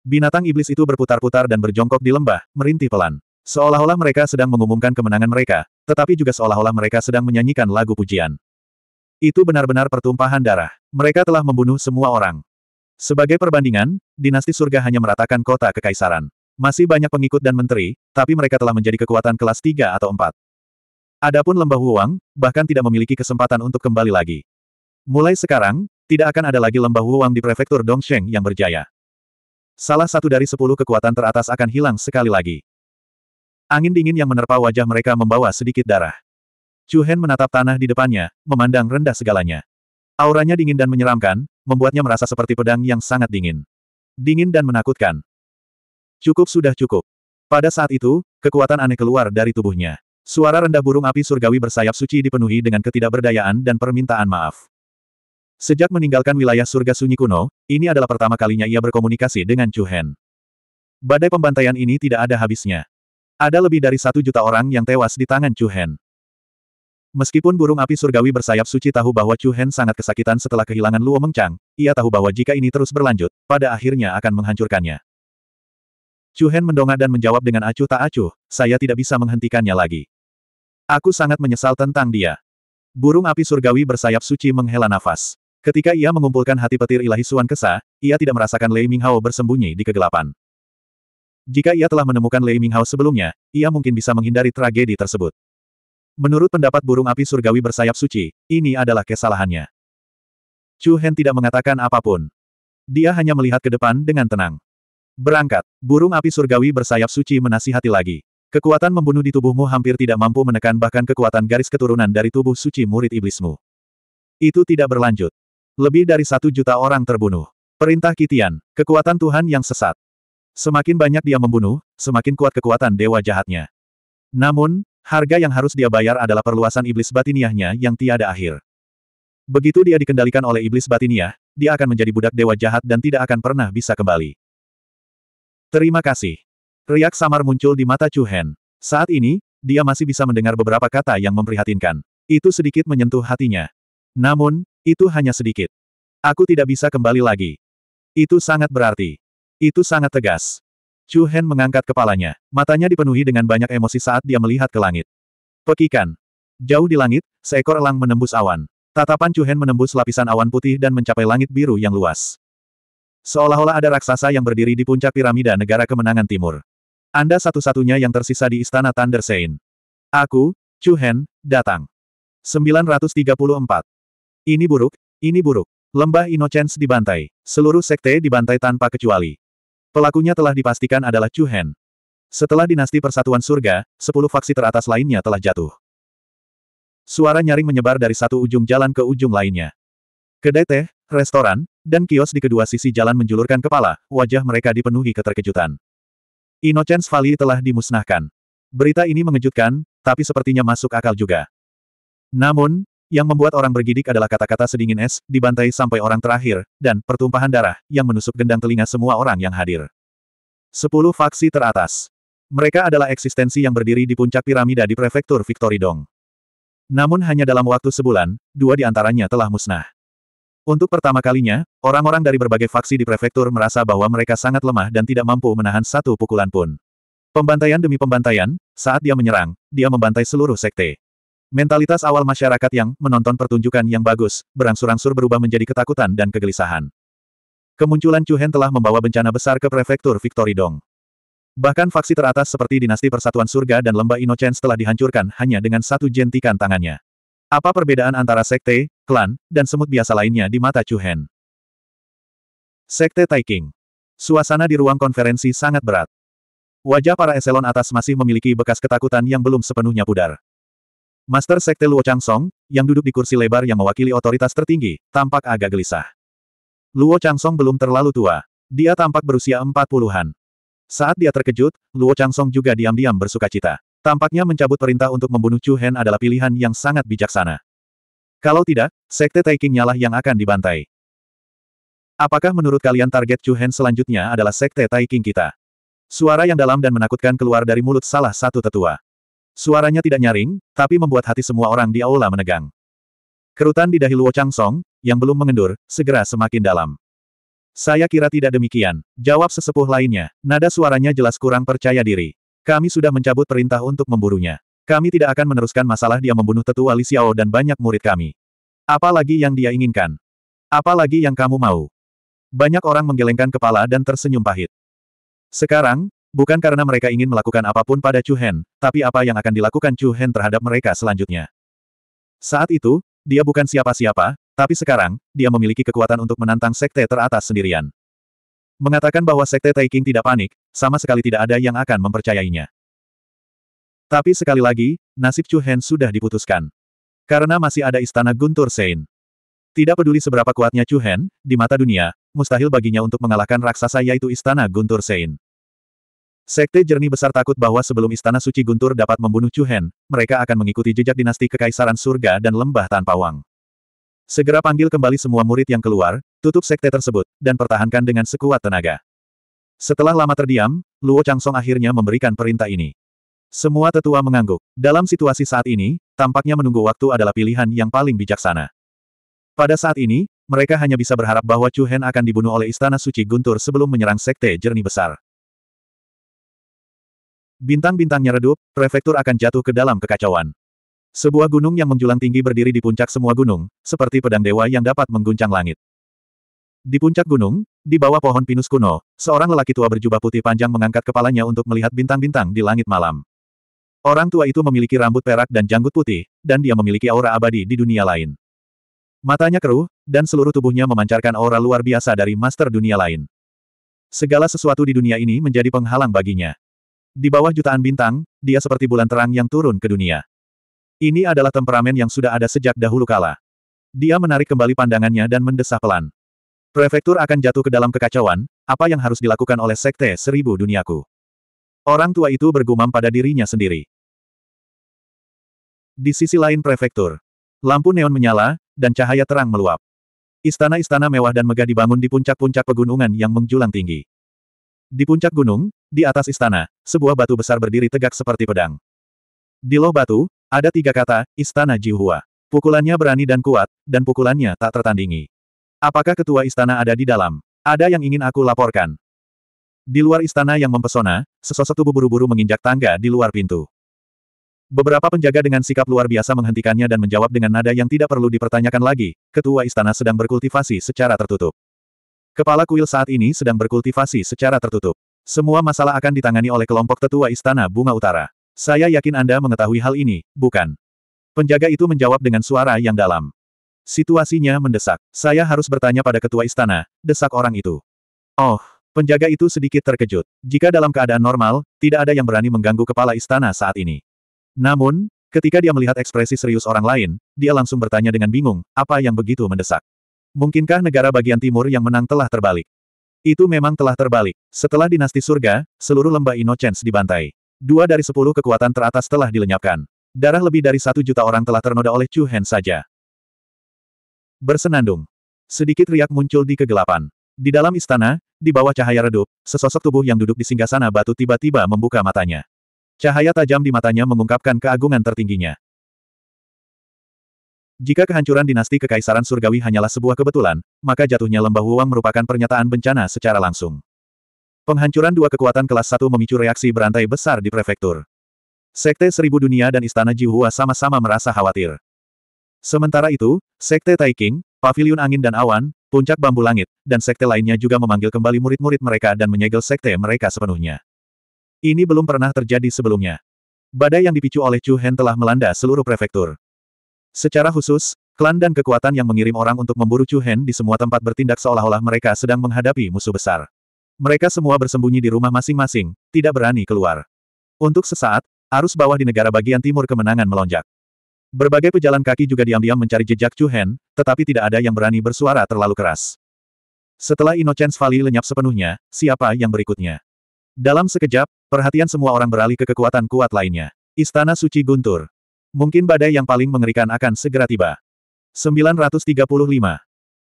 [SPEAKER 1] Binatang iblis itu berputar-putar dan berjongkok di lembah, merintih pelan. Seolah-olah mereka sedang mengumumkan kemenangan mereka, tetapi juga seolah-olah mereka sedang menyanyikan lagu pujian. Itu benar-benar pertumpahan darah. Mereka telah membunuh semua orang. Sebagai perbandingan, dinasti surga hanya meratakan kota kekaisaran. Masih banyak pengikut dan menteri, tapi mereka telah menjadi kekuatan kelas 3 atau 4. Adapun lembah Wuwang, bahkan tidak memiliki kesempatan untuk kembali lagi. Mulai sekarang, tidak akan ada lagi lembah Wuwang di prefektur Dongsheng yang berjaya. Salah satu dari sepuluh kekuatan teratas akan hilang sekali lagi. Angin dingin yang menerpa wajah mereka membawa sedikit darah. Chu Hen menatap tanah di depannya, memandang rendah segalanya. Auranya dingin dan menyeramkan, membuatnya merasa seperti pedang yang sangat dingin. Dingin dan menakutkan. Cukup sudah cukup. Pada saat itu, kekuatan aneh keluar dari tubuhnya. Suara rendah burung api surgawi bersayap suci dipenuhi dengan ketidakberdayaan dan permintaan maaf. Sejak meninggalkan wilayah surga sunyi kuno, ini adalah pertama kalinya ia berkomunikasi dengan Chu Hen. Badai pembantaian ini tidak ada habisnya. Ada lebih dari satu juta orang yang tewas di tangan Chu Hen. Meskipun burung api surgawi bersayap suci tahu bahwa Chu Hen sangat kesakitan setelah kehilangan Luo Mengchang, ia tahu bahwa jika ini terus berlanjut, pada akhirnya akan menghancurkannya. Chu Hen mendongak dan menjawab dengan acuh tak acuh, saya tidak bisa menghentikannya lagi. Aku sangat menyesal tentang dia. Burung api surgawi bersayap suci menghela nafas. Ketika ia mengumpulkan hati petir ilahi Suan Kesa, ia tidak merasakan Lei Minghao bersembunyi di kegelapan. Jika ia telah menemukan Lei Minghao sebelumnya, ia mungkin bisa menghindari tragedi tersebut. Menurut pendapat burung api surgawi bersayap suci, ini adalah kesalahannya. Chu Hen tidak mengatakan apapun. Dia hanya melihat ke depan dengan tenang. Berangkat. Burung api surgawi bersayap suci menasihati lagi. Kekuatan membunuh di tubuhmu hampir tidak mampu menekan bahkan kekuatan garis keturunan dari tubuh suci murid iblismu. Itu tidak berlanjut. Lebih dari satu juta orang terbunuh. Perintah Kitian, kekuatan Tuhan yang sesat. Semakin banyak dia membunuh, semakin kuat kekuatan dewa jahatnya. Namun, harga yang harus dia bayar adalah perluasan iblis batiniahnya yang tiada akhir. Begitu dia dikendalikan oleh iblis batiniah, dia akan menjadi budak dewa jahat dan tidak akan pernah bisa kembali. Terima kasih. Riak samar muncul di mata Chu Hen. Saat ini, dia masih bisa mendengar beberapa kata yang memprihatinkan. Itu sedikit menyentuh hatinya. Namun, itu hanya sedikit. Aku tidak bisa kembali lagi. Itu sangat berarti. Itu sangat tegas. Chu Hen mengangkat kepalanya. Matanya dipenuhi dengan banyak emosi saat dia melihat ke langit. Pekikan. Jauh di langit, seekor elang menembus awan. Tatapan Chu Hen menembus lapisan awan putih dan mencapai langit biru yang luas. Seolah-olah ada raksasa yang berdiri di puncak piramida negara kemenangan timur. Anda satu-satunya yang tersisa di istana Thunder Sein. Aku, Chu Hen, datang. 934. Ini buruk, ini buruk. Lembah Innocence dibantai. Seluruh sekte dibantai tanpa kecuali. Pelakunya telah dipastikan adalah Chu Hen. Setelah dinasti persatuan surga, sepuluh faksi teratas lainnya telah jatuh. Suara nyaring menyebar dari satu ujung jalan ke ujung lainnya. Kedai teh, restoran, dan kios di kedua sisi jalan menjulurkan kepala, wajah mereka dipenuhi keterkejutan. Innocence Valley telah dimusnahkan. Berita ini mengejutkan, tapi sepertinya masuk akal juga. Namun, yang membuat orang bergidik adalah kata-kata sedingin es, dibantai sampai orang terakhir, dan pertumpahan darah, yang menusuk gendang telinga semua orang yang hadir. Sepuluh faksi teratas. Mereka adalah eksistensi yang berdiri di puncak piramida di prefektur Victoridong. Namun hanya dalam waktu sebulan, dua di antaranya telah musnah. Untuk pertama kalinya, orang-orang dari berbagai faksi di prefektur merasa bahwa mereka sangat lemah dan tidak mampu menahan satu pukulan pun. Pembantaian demi pembantaian, saat dia menyerang, dia membantai seluruh sekte. Mentalitas awal masyarakat yang menonton pertunjukan yang bagus, berangsur-angsur berubah menjadi ketakutan dan kegelisahan. Kemunculan Chuhen telah membawa bencana besar ke prefektur Victoridong. Bahkan faksi teratas seperti dinasti Persatuan Surga dan Lembah Innocence telah dihancurkan hanya dengan satu jentikan tangannya. Apa perbedaan antara sekte, klan, dan semut biasa lainnya di mata Chu Hen. Sekte Taiking. Suasana di ruang konferensi sangat berat. Wajah para eselon atas masih memiliki bekas ketakutan yang belum sepenuhnya pudar. Master Sekte Luo Changsong, yang duduk di kursi lebar yang mewakili otoritas tertinggi, tampak agak gelisah. Luo Changsong belum terlalu tua. Dia tampak berusia empat puluhan. Saat dia terkejut, Luo Changsong juga diam-diam bersuka cita. Tampaknya mencabut perintah untuk membunuh Chu Hen adalah pilihan yang sangat bijaksana. Kalau tidak, Sekte Taiking nyalah yang akan dibantai. Apakah menurut kalian target Chu Hen selanjutnya adalah Sekte Taiking kita? Suara yang dalam dan menakutkan keluar dari mulut salah satu tetua. Suaranya tidak nyaring, tapi membuat hati semua orang di aula menegang. Kerutan di dahi Luo Changsong, yang belum mengendur, segera semakin dalam. Saya kira tidak demikian, jawab sesepuh lainnya, nada suaranya jelas kurang percaya diri. Kami sudah mencabut perintah untuk memburunya. Kami tidak akan meneruskan masalah dia membunuh tetua Li Xiao dan banyak murid kami. Apalagi yang dia inginkan? Apalagi yang kamu mau? Banyak orang menggelengkan kepala dan tersenyum pahit. Sekarang, bukan karena mereka ingin melakukan apapun pada Chu Hen, tapi apa yang akan dilakukan Chu Hen terhadap mereka selanjutnya. Saat itu, dia bukan siapa-siapa, tapi sekarang, dia memiliki kekuatan untuk menantang sekte teratas sendirian. Mengatakan bahwa sekte Taiking tidak panik, sama sekali tidak ada yang akan mempercayainya. Tapi sekali lagi, nasib Chu Hen sudah diputuskan. Karena masih ada istana Guntur Sein. Tidak peduli seberapa kuatnya Chu Hen, di mata dunia, mustahil baginya untuk mengalahkan raksasa yaitu istana Guntur Sein. Sekte jernih besar takut bahwa sebelum istana suci Guntur dapat membunuh Chu Hen, mereka akan mengikuti jejak dinasti kekaisaran surga dan lembah tanpa wang. Segera panggil kembali semua murid yang keluar, tutup sekte tersebut, dan pertahankan dengan sekuat tenaga. Setelah lama terdiam, Luo Changsong akhirnya memberikan perintah ini. Semua tetua mengangguk. Dalam situasi saat ini, tampaknya menunggu waktu adalah pilihan yang paling bijaksana. Pada saat ini, mereka hanya bisa berharap bahwa Chu Hen akan dibunuh oleh Istana Suci Guntur sebelum menyerang Sekte Jernih Besar. Bintang-bintangnya redup, prefektur akan jatuh ke dalam kekacauan. Sebuah gunung yang menjulang tinggi berdiri di puncak semua gunung, seperti pedang dewa yang dapat mengguncang langit. Di puncak gunung, di bawah pohon pinus kuno, seorang lelaki tua berjubah putih panjang mengangkat kepalanya untuk melihat bintang-bintang di langit malam. Orang tua itu memiliki rambut perak dan janggut putih, dan dia memiliki aura abadi di dunia lain. Matanya keruh, dan seluruh tubuhnya memancarkan aura luar biasa dari master dunia lain. Segala sesuatu di dunia ini menjadi penghalang baginya. Di bawah jutaan bintang, dia seperti bulan terang yang turun ke dunia. Ini adalah temperamen yang sudah ada sejak dahulu kala. Dia menarik kembali pandangannya dan mendesah pelan. Prefektur akan jatuh ke dalam kekacauan, apa yang harus dilakukan oleh Sekte Seribu Duniaku. Orang tua itu bergumam pada dirinya sendiri. Di sisi lain prefektur, lampu neon menyala, dan cahaya terang meluap. Istana-istana mewah dan megah dibangun di puncak-puncak pegunungan yang menjulang tinggi. Di puncak gunung, di atas istana, sebuah batu besar berdiri tegak seperti pedang. Di loh batu, ada tiga kata, Istana Jihua. Pukulannya berani dan kuat, dan pukulannya tak tertandingi. Apakah ketua istana ada di dalam? Ada yang ingin aku laporkan. Di luar istana yang mempesona, sesosok tubuh buru-buru menginjak tangga di luar pintu. Beberapa penjaga dengan sikap luar biasa menghentikannya dan menjawab dengan nada yang tidak perlu dipertanyakan lagi, ketua istana sedang berkultivasi secara tertutup. Kepala kuil saat ini sedang berkultivasi secara tertutup. Semua masalah akan ditangani oleh kelompok tetua istana Bunga Utara. Saya yakin Anda mengetahui hal ini, bukan? Penjaga itu menjawab dengan suara yang dalam. Situasinya mendesak. Saya harus bertanya pada ketua istana, desak orang itu. Oh, Penjaga itu sedikit terkejut. Jika dalam keadaan normal, tidak ada yang berani mengganggu kepala istana saat ini. Namun, ketika dia melihat ekspresi serius orang lain, dia langsung bertanya dengan bingung, apa yang begitu mendesak? Mungkinkah negara bagian timur yang menang telah terbalik? Itu memang telah terbalik. Setelah dinasti surga, seluruh lembah Innocence dibantai. Dua dari sepuluh kekuatan teratas telah dilenyapkan. Darah lebih dari satu juta orang telah ternoda oleh Chu Hen saja. Bersenandung. Sedikit riak muncul di kegelapan. Di dalam istana, di bawah cahaya redup, sesosok tubuh yang duduk di singgasana batu tiba-tiba membuka matanya. Cahaya tajam di matanya mengungkapkan keagungan tertingginya. Jika kehancuran dinasti Kekaisaran Surgawi hanyalah sebuah kebetulan, maka jatuhnya lembah Huang merupakan pernyataan bencana secara langsung. Penghancuran dua kekuatan kelas satu memicu reaksi berantai besar di prefektur. Sekte Seribu Dunia dan Istana Jihua sama-sama merasa khawatir. Sementara itu, Sekte Taiking, Paviliun Angin dan Awan, Puncak Bambu Langit, dan sekte lainnya juga memanggil kembali murid-murid mereka dan menyegel sekte mereka sepenuhnya. Ini belum pernah terjadi sebelumnya. Badai yang dipicu oleh Chu Hen telah melanda seluruh prefektur. Secara khusus, klan dan kekuatan yang mengirim orang untuk memburu Chu Hen di semua tempat bertindak seolah-olah mereka sedang menghadapi musuh besar. Mereka semua bersembunyi di rumah masing-masing, tidak berani keluar. Untuk sesaat, arus bawah di negara bagian timur kemenangan melonjak. Berbagai pejalan kaki juga diam-diam mencari jejak Chu Hen, tetapi tidak ada yang berani bersuara terlalu keras. Setelah Innocence Valley lenyap sepenuhnya, siapa yang berikutnya? Dalam sekejap, perhatian semua orang beralih ke kekuatan kuat lainnya. Istana Suci Guntur. Mungkin badai yang paling mengerikan akan segera tiba. 935.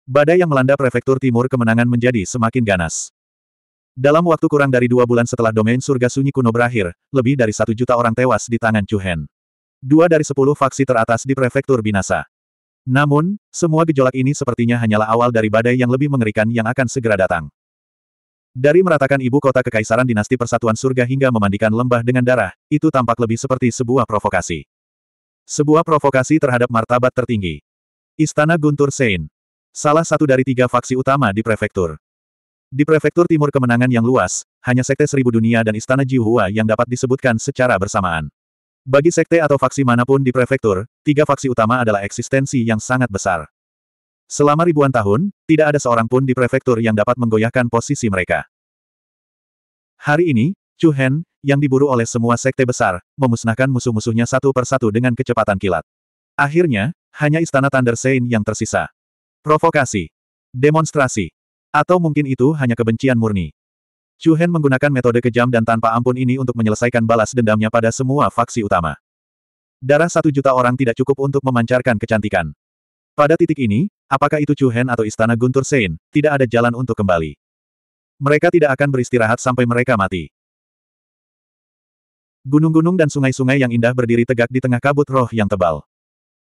[SPEAKER 1] Badai yang melanda prefektur timur kemenangan menjadi semakin ganas. Dalam waktu kurang dari dua bulan setelah domain surga sunyi kuno berakhir, lebih dari satu juta orang tewas di tangan Chuhen. Dua dari sepuluh faksi teratas di prefektur binasa. Namun, semua gejolak ini sepertinya hanyalah awal dari badai yang lebih mengerikan yang akan segera datang. Dari meratakan ibu kota kekaisaran dinasti persatuan surga hingga memandikan lembah dengan darah, itu tampak lebih seperti sebuah provokasi. Sebuah provokasi terhadap martabat tertinggi. Istana Guntur Sein. Salah satu dari tiga faksi utama di prefektur. Di prefektur timur kemenangan yang luas, hanya Sekte Seribu Dunia dan Istana Jiuhua yang dapat disebutkan secara bersamaan. Bagi sekte atau faksi manapun di prefektur, tiga faksi utama adalah eksistensi yang sangat besar. Selama ribuan tahun, tidak ada seorang pun di prefektur yang dapat menggoyahkan posisi mereka. Hari ini, Chu Hen, yang diburu oleh semua sekte besar, memusnahkan musuh-musuhnya satu persatu dengan kecepatan kilat. Akhirnya, hanya istana Thunder Sein yang tersisa. Provokasi. Demonstrasi. Atau mungkin itu hanya kebencian murni. Chu Hen menggunakan metode kejam dan tanpa ampun ini untuk menyelesaikan balas dendamnya pada semua faksi utama. Darah satu juta orang tidak cukup untuk memancarkan kecantikan. Pada titik ini, apakah itu Chuhen atau Istana Guntur Sein, tidak ada jalan untuk kembali. Mereka tidak akan beristirahat sampai mereka mati. Gunung-gunung dan sungai-sungai yang indah berdiri tegak di tengah kabut roh yang tebal.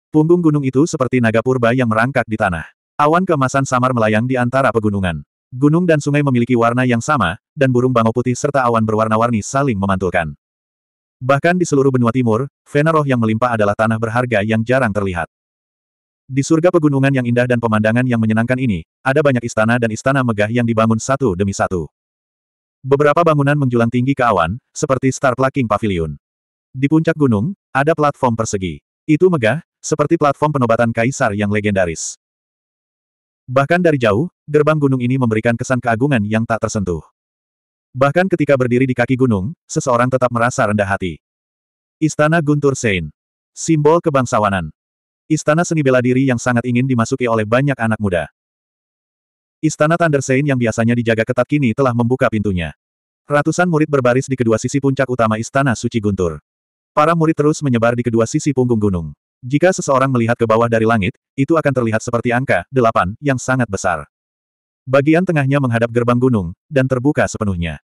[SPEAKER 1] Punggung gunung itu seperti naga purba yang merangkak di tanah. Awan kemasan samar melayang di antara pegunungan. Gunung dan sungai memiliki warna yang sama, dan burung bangau putih serta awan berwarna-warni saling memantulkan. Bahkan di seluruh benua timur, vena roh yang melimpah adalah tanah berharga yang jarang terlihat. Di surga pegunungan yang indah dan pemandangan yang menyenangkan ini, ada banyak istana dan istana megah yang dibangun satu demi satu. Beberapa bangunan menjulang tinggi ke awan, seperti Star Plucking Pavilion. Di puncak gunung, ada platform persegi. Itu megah, seperti platform penobatan kaisar yang legendaris. Bahkan dari jauh, gerbang gunung ini memberikan kesan keagungan yang tak tersentuh. Bahkan ketika berdiri di kaki gunung, seseorang tetap merasa rendah hati. Istana Guntur Sein. Simbol kebangsawanan. Istana seni bela diri yang sangat ingin dimasuki oleh banyak anak muda. Istana Thundersein yang biasanya dijaga ketat kini telah membuka pintunya. Ratusan murid berbaris di kedua sisi puncak utama Istana Suci Guntur. Para murid terus menyebar di kedua sisi punggung gunung. Jika seseorang melihat ke bawah dari langit, itu akan terlihat seperti angka, delapan, yang sangat besar. Bagian tengahnya menghadap gerbang gunung, dan terbuka sepenuhnya.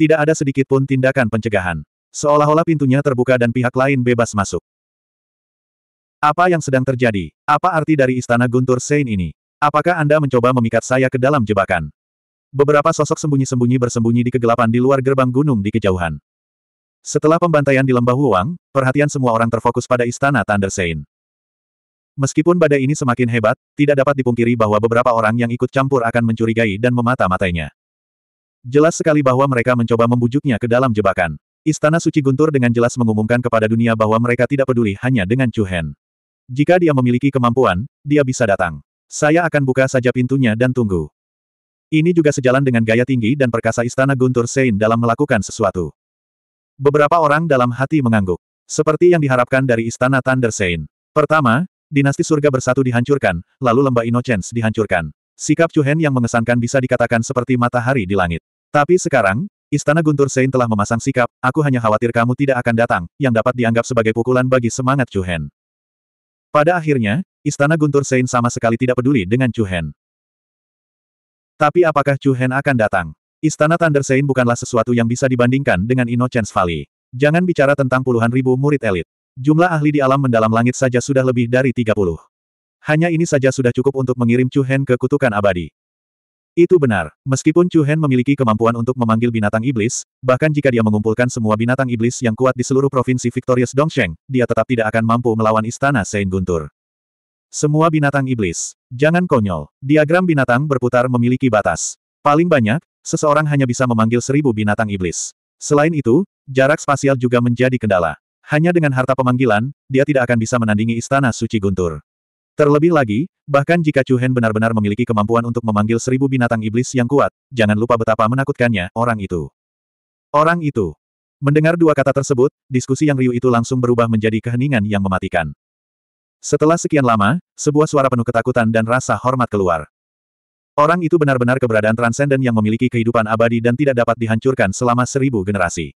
[SPEAKER 1] Tidak ada sedikit pun tindakan pencegahan. Seolah-olah pintunya terbuka dan pihak lain bebas masuk. Apa yang sedang terjadi? Apa arti dari istana Guntur Sein ini? Apakah Anda mencoba memikat saya ke dalam jebakan? Beberapa sosok sembunyi-sembunyi bersembunyi di kegelapan di luar gerbang gunung di kejauhan. Setelah pembantaian di lembah Huang, perhatian semua orang terfokus pada istana Thunder Sein. Meskipun badai ini semakin hebat, tidak dapat dipungkiri bahwa beberapa orang yang ikut campur akan mencurigai dan memata-matainya. Jelas sekali bahwa mereka mencoba membujuknya ke dalam jebakan. Istana Suci Guntur dengan jelas mengumumkan kepada dunia bahwa mereka tidak peduli hanya dengan Chu Hen. Jika dia memiliki kemampuan, dia bisa datang. Saya akan buka saja pintunya dan tunggu. Ini juga sejalan dengan gaya tinggi dan perkasa istana Guntur Sein dalam melakukan sesuatu. Beberapa orang dalam hati mengangguk. Seperti yang diharapkan dari istana Thunder Sein. Pertama, dinasti surga bersatu dihancurkan, lalu lembah Innocence dihancurkan. Sikap Chuhen yang mengesankan bisa dikatakan seperti matahari di langit. Tapi sekarang, Istana Guntur Sein telah memasang sikap, aku hanya khawatir kamu tidak akan datang, yang dapat dianggap sebagai pukulan bagi semangat Chuhen. Pada akhirnya, Istana Guntur Sein sama sekali tidak peduli dengan Chu Hen. Tapi apakah Chu Hen akan datang? Istana Thunder Sein bukanlah sesuatu yang bisa dibandingkan dengan Innocence Valley. Jangan bicara tentang puluhan ribu murid elit. Jumlah ahli di alam mendalam langit saja sudah lebih dari 30. Hanya ini saja sudah cukup untuk mengirim Chu Hen ke kutukan abadi. Itu benar, meskipun Chu Hen memiliki kemampuan untuk memanggil binatang iblis, bahkan jika dia mengumpulkan semua binatang iblis yang kuat di seluruh provinsi Victorious Dongsheng, dia tetap tidak akan mampu melawan istana Saint Guntur. Semua binatang iblis. Jangan konyol. Diagram binatang berputar memiliki batas. Paling banyak, seseorang hanya bisa memanggil seribu binatang iblis. Selain itu, jarak spasial juga menjadi kendala. Hanya dengan harta pemanggilan, dia tidak akan bisa menandingi istana suci Guntur. Terlebih lagi, bahkan jika Chu Hen benar-benar memiliki kemampuan untuk memanggil seribu binatang iblis yang kuat, jangan lupa betapa menakutkannya orang itu. Orang itu. Mendengar dua kata tersebut, diskusi yang riuh itu langsung berubah menjadi keheningan yang mematikan. Setelah sekian lama, sebuah suara penuh ketakutan dan rasa hormat keluar. Orang itu benar-benar keberadaan transenden yang memiliki kehidupan abadi dan tidak dapat dihancurkan selama seribu generasi.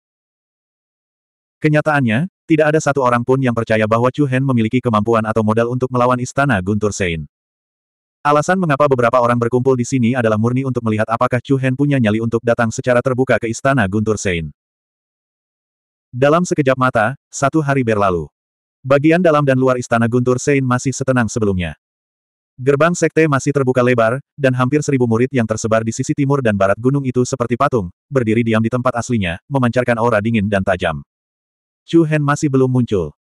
[SPEAKER 1] Kenyataannya, tidak ada satu orang pun yang percaya bahwa Chu Hen memiliki kemampuan atau modal untuk melawan istana Guntur Sein. Alasan mengapa beberapa orang berkumpul di sini adalah murni untuk melihat apakah Chu Hen punya nyali untuk datang secara terbuka ke istana Guntur Sein. Dalam sekejap mata, satu hari berlalu. Bagian dalam dan luar istana Guntur Sein masih setenang sebelumnya. Gerbang sekte masih terbuka lebar, dan hampir seribu murid yang tersebar di sisi timur dan barat gunung itu seperti patung, berdiri diam di tempat aslinya, memancarkan aura dingin dan tajam. Chu Hen masih belum muncul.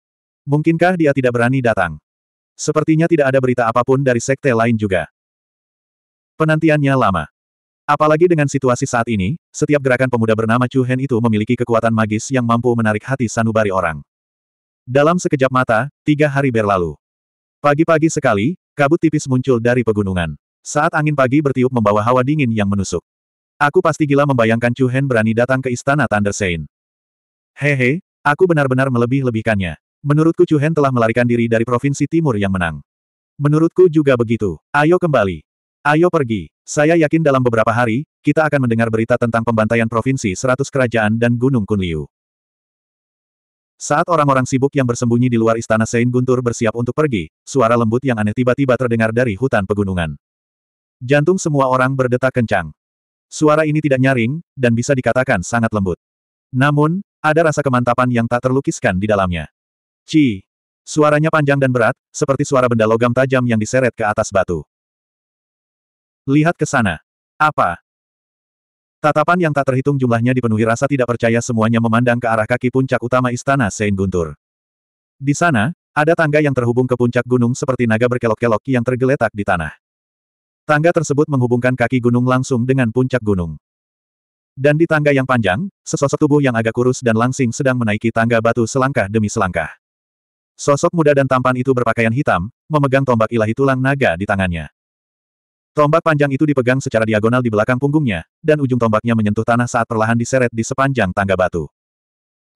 [SPEAKER 1] Mungkinkah dia tidak berani datang? Sepertinya tidak ada berita apapun dari sekte lain juga. Penantiannya lama. Apalagi dengan situasi saat ini, setiap gerakan pemuda bernama Chu Hen itu memiliki kekuatan magis yang mampu menarik hati sanubari orang. Dalam sekejap mata, tiga hari berlalu. Pagi-pagi sekali, kabut tipis muncul dari pegunungan. Saat angin pagi bertiup membawa hawa dingin yang menusuk. Aku pasti gila membayangkan Chu Hen berani datang ke istana Thunder Sein. Hehe, Aku benar-benar melebih-lebihkannya. Menurutku Chu Hen telah melarikan diri dari Provinsi Timur yang menang. Menurutku juga begitu. Ayo kembali. Ayo pergi. Saya yakin dalam beberapa hari, kita akan mendengar berita tentang pembantaian Provinsi seratus Kerajaan dan Gunung Kunliu. Saat orang-orang sibuk yang bersembunyi di luar istana Sein Guntur bersiap untuk pergi, suara lembut yang aneh tiba-tiba terdengar dari hutan pegunungan. Jantung semua orang berdetak kencang. Suara ini tidak nyaring, dan bisa dikatakan sangat lembut. Namun, ada rasa kemantapan yang tak terlukiskan di dalamnya. Ci. Suaranya panjang dan berat, seperti suara benda logam tajam yang diseret ke atas batu. Lihat ke sana. Apa? Tatapan yang tak terhitung jumlahnya dipenuhi rasa tidak percaya semuanya memandang ke arah kaki puncak utama istana Sein Guntur. Di sana, ada tangga yang terhubung ke puncak gunung seperti naga berkelok-kelok yang tergeletak di tanah. Tangga tersebut menghubungkan kaki gunung langsung dengan puncak gunung. Dan di tangga yang panjang, sesosok tubuh yang agak kurus dan langsing sedang menaiki tangga batu selangkah demi selangkah. Sosok muda dan tampan itu berpakaian hitam, memegang tombak ilahi tulang naga di tangannya. Tombak panjang itu dipegang secara diagonal di belakang punggungnya, dan ujung tombaknya menyentuh tanah saat perlahan diseret di sepanjang tangga batu.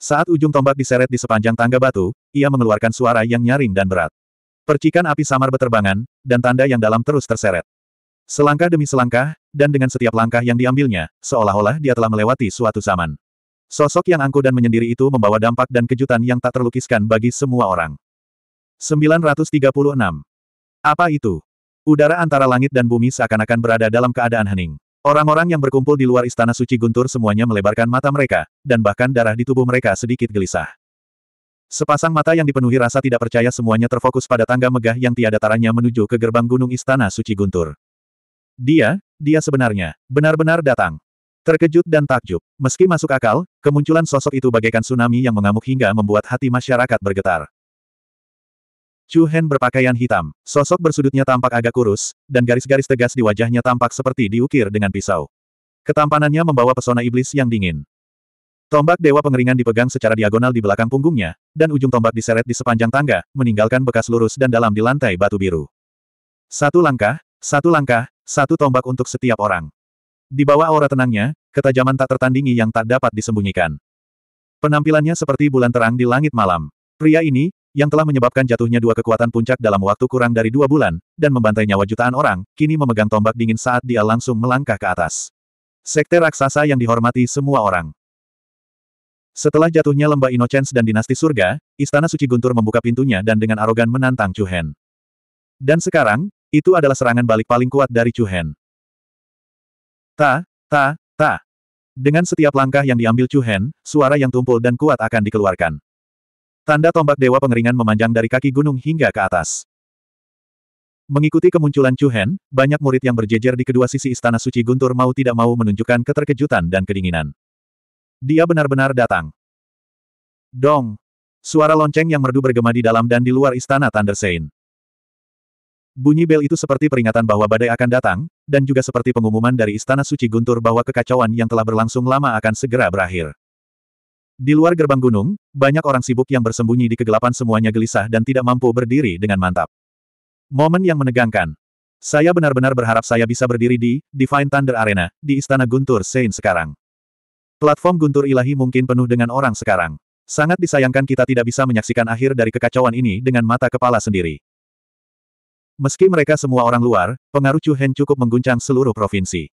[SPEAKER 1] Saat ujung tombak diseret di sepanjang tangga batu, ia mengeluarkan suara yang nyaring dan berat. Percikan api samar beterbangan, dan tanda yang dalam terus terseret. Selangkah demi selangkah, dan dengan setiap langkah yang diambilnya, seolah-olah dia telah melewati suatu zaman. Sosok yang angkuh dan menyendiri itu membawa dampak dan kejutan yang tak terlukiskan bagi semua orang. 936. Apa itu? Udara antara langit dan bumi seakan-akan berada dalam keadaan hening. Orang-orang yang berkumpul di luar istana suci Guntur semuanya melebarkan mata mereka, dan bahkan darah di tubuh mereka sedikit gelisah. Sepasang mata yang dipenuhi rasa tidak percaya semuanya terfokus pada tangga megah yang tiada taranya menuju ke gerbang gunung istana suci Guntur. Dia, dia sebenarnya benar-benar datang. Terkejut dan takjub, meski masuk akal, kemunculan sosok itu bagaikan tsunami yang mengamuk hingga membuat hati masyarakat bergetar. Chu Hen berpakaian hitam, sosok bersudutnya tampak agak kurus, dan garis-garis tegas di wajahnya tampak seperti diukir dengan pisau. Ketampanannya membawa pesona iblis yang dingin. Tombak dewa pengeringan dipegang secara diagonal di belakang punggungnya, dan ujung tombak diseret di sepanjang tangga, meninggalkan bekas lurus dan dalam di lantai batu biru. Satu langkah, satu langkah, satu tombak untuk setiap orang. Di bawah aura tenangnya, ketajaman tak tertandingi yang tak dapat disembunyikan. Penampilannya seperti bulan terang di langit malam. Pria ini, yang telah menyebabkan jatuhnya dua kekuatan puncak dalam waktu kurang dari dua bulan, dan membantai nyawa jutaan orang, kini memegang tombak dingin saat dia langsung melangkah ke atas. Sekte raksasa yang dihormati semua orang. Setelah jatuhnya lembah Innocence dan dinasti surga, Istana Suci Guntur membuka pintunya dan dengan arogan menantang Chu Hen. Dan sekarang, itu adalah serangan balik paling kuat dari Chu Hen. Ta, ta, ta. Dengan setiap langkah yang diambil Chu Hen, suara yang tumpul dan kuat akan dikeluarkan. Tanda tombak dewa pengeringan memanjang dari kaki gunung hingga ke atas. Mengikuti kemunculan Chu Hen, banyak murid yang berjejer di kedua sisi istana suci Guntur mau tidak mau menunjukkan keterkejutan dan kedinginan. Dia benar-benar datang. Dong! Suara lonceng yang merdu bergema di dalam dan di luar istana Thunder Saint. Bunyi bel itu seperti peringatan bahwa badai akan datang, dan juga seperti pengumuman dari Istana Suci Guntur bahwa kekacauan yang telah berlangsung lama akan segera berakhir. Di luar gerbang gunung, banyak orang sibuk yang bersembunyi di kegelapan semuanya gelisah dan tidak mampu berdiri dengan mantap. Momen yang menegangkan. Saya benar-benar berharap saya bisa berdiri di Divine Thunder Arena, di Istana Guntur Sein sekarang. Platform Guntur Ilahi mungkin penuh dengan orang sekarang. Sangat disayangkan kita tidak bisa menyaksikan akhir dari kekacauan ini dengan mata kepala sendiri. Meski mereka semua orang luar, pengaruh Chu Hen cukup mengguncang seluruh provinsi.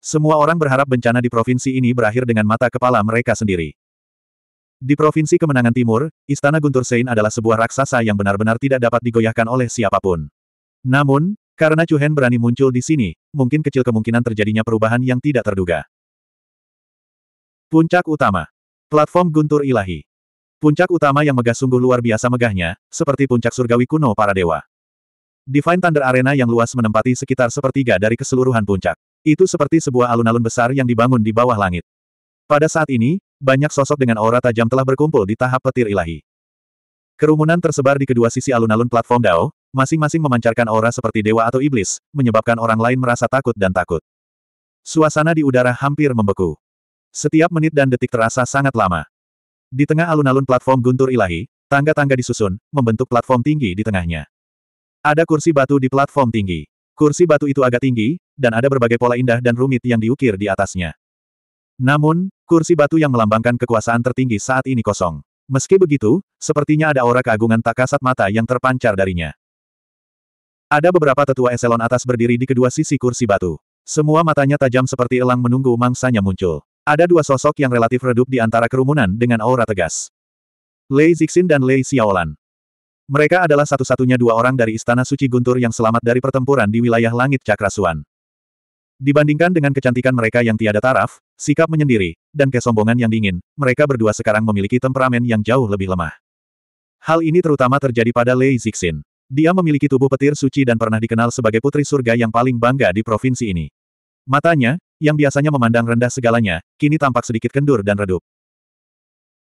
[SPEAKER 1] Semua orang berharap bencana di provinsi ini berakhir dengan mata kepala mereka sendiri. Di Provinsi Kemenangan Timur, Istana Guntur Sein adalah sebuah raksasa yang benar-benar tidak dapat digoyahkan oleh siapapun. Namun, karena Chu Hen berani muncul di sini, mungkin kecil kemungkinan terjadinya perubahan yang tidak terduga. Puncak Utama Platform Guntur Ilahi Puncak utama yang megah sungguh luar biasa megahnya, seperti puncak surgawi kuno para dewa. Divine Thunder Arena yang luas menempati sekitar sepertiga dari keseluruhan puncak. Itu seperti sebuah alun-alun besar yang dibangun di bawah langit. Pada saat ini, banyak sosok dengan aura tajam telah berkumpul di tahap petir ilahi. Kerumunan tersebar di kedua sisi alun-alun platform Dao, masing-masing memancarkan aura seperti dewa atau iblis, menyebabkan orang lain merasa takut dan takut. Suasana di udara hampir membeku. Setiap menit dan detik terasa sangat lama. Di tengah alun-alun platform guntur ilahi, tangga-tangga disusun, membentuk platform tinggi di tengahnya. Ada kursi batu di platform tinggi. Kursi batu itu agak tinggi, dan ada berbagai pola indah dan rumit yang diukir di atasnya. Namun, kursi batu yang melambangkan kekuasaan tertinggi saat ini kosong. Meski begitu, sepertinya ada aura keagungan tak kasat mata yang terpancar darinya. Ada beberapa tetua eselon atas berdiri di kedua sisi kursi batu. Semua matanya tajam seperti elang menunggu mangsanya muncul. Ada dua sosok yang relatif redup di antara kerumunan dengan aura tegas. Lei Zixin dan Lei Xiaolan. Mereka adalah satu-satunya dua orang dari Istana Suci Guntur yang selamat dari pertempuran di wilayah langit Cakrasuan. Dibandingkan dengan kecantikan mereka yang tiada taraf, sikap menyendiri, dan kesombongan yang dingin, mereka berdua sekarang memiliki temperamen yang jauh lebih lemah. Hal ini terutama terjadi pada Lei Zixin. Dia memiliki tubuh petir suci dan pernah dikenal sebagai putri surga yang paling bangga di provinsi ini. Matanya, yang biasanya memandang rendah segalanya, kini tampak sedikit kendur dan redup.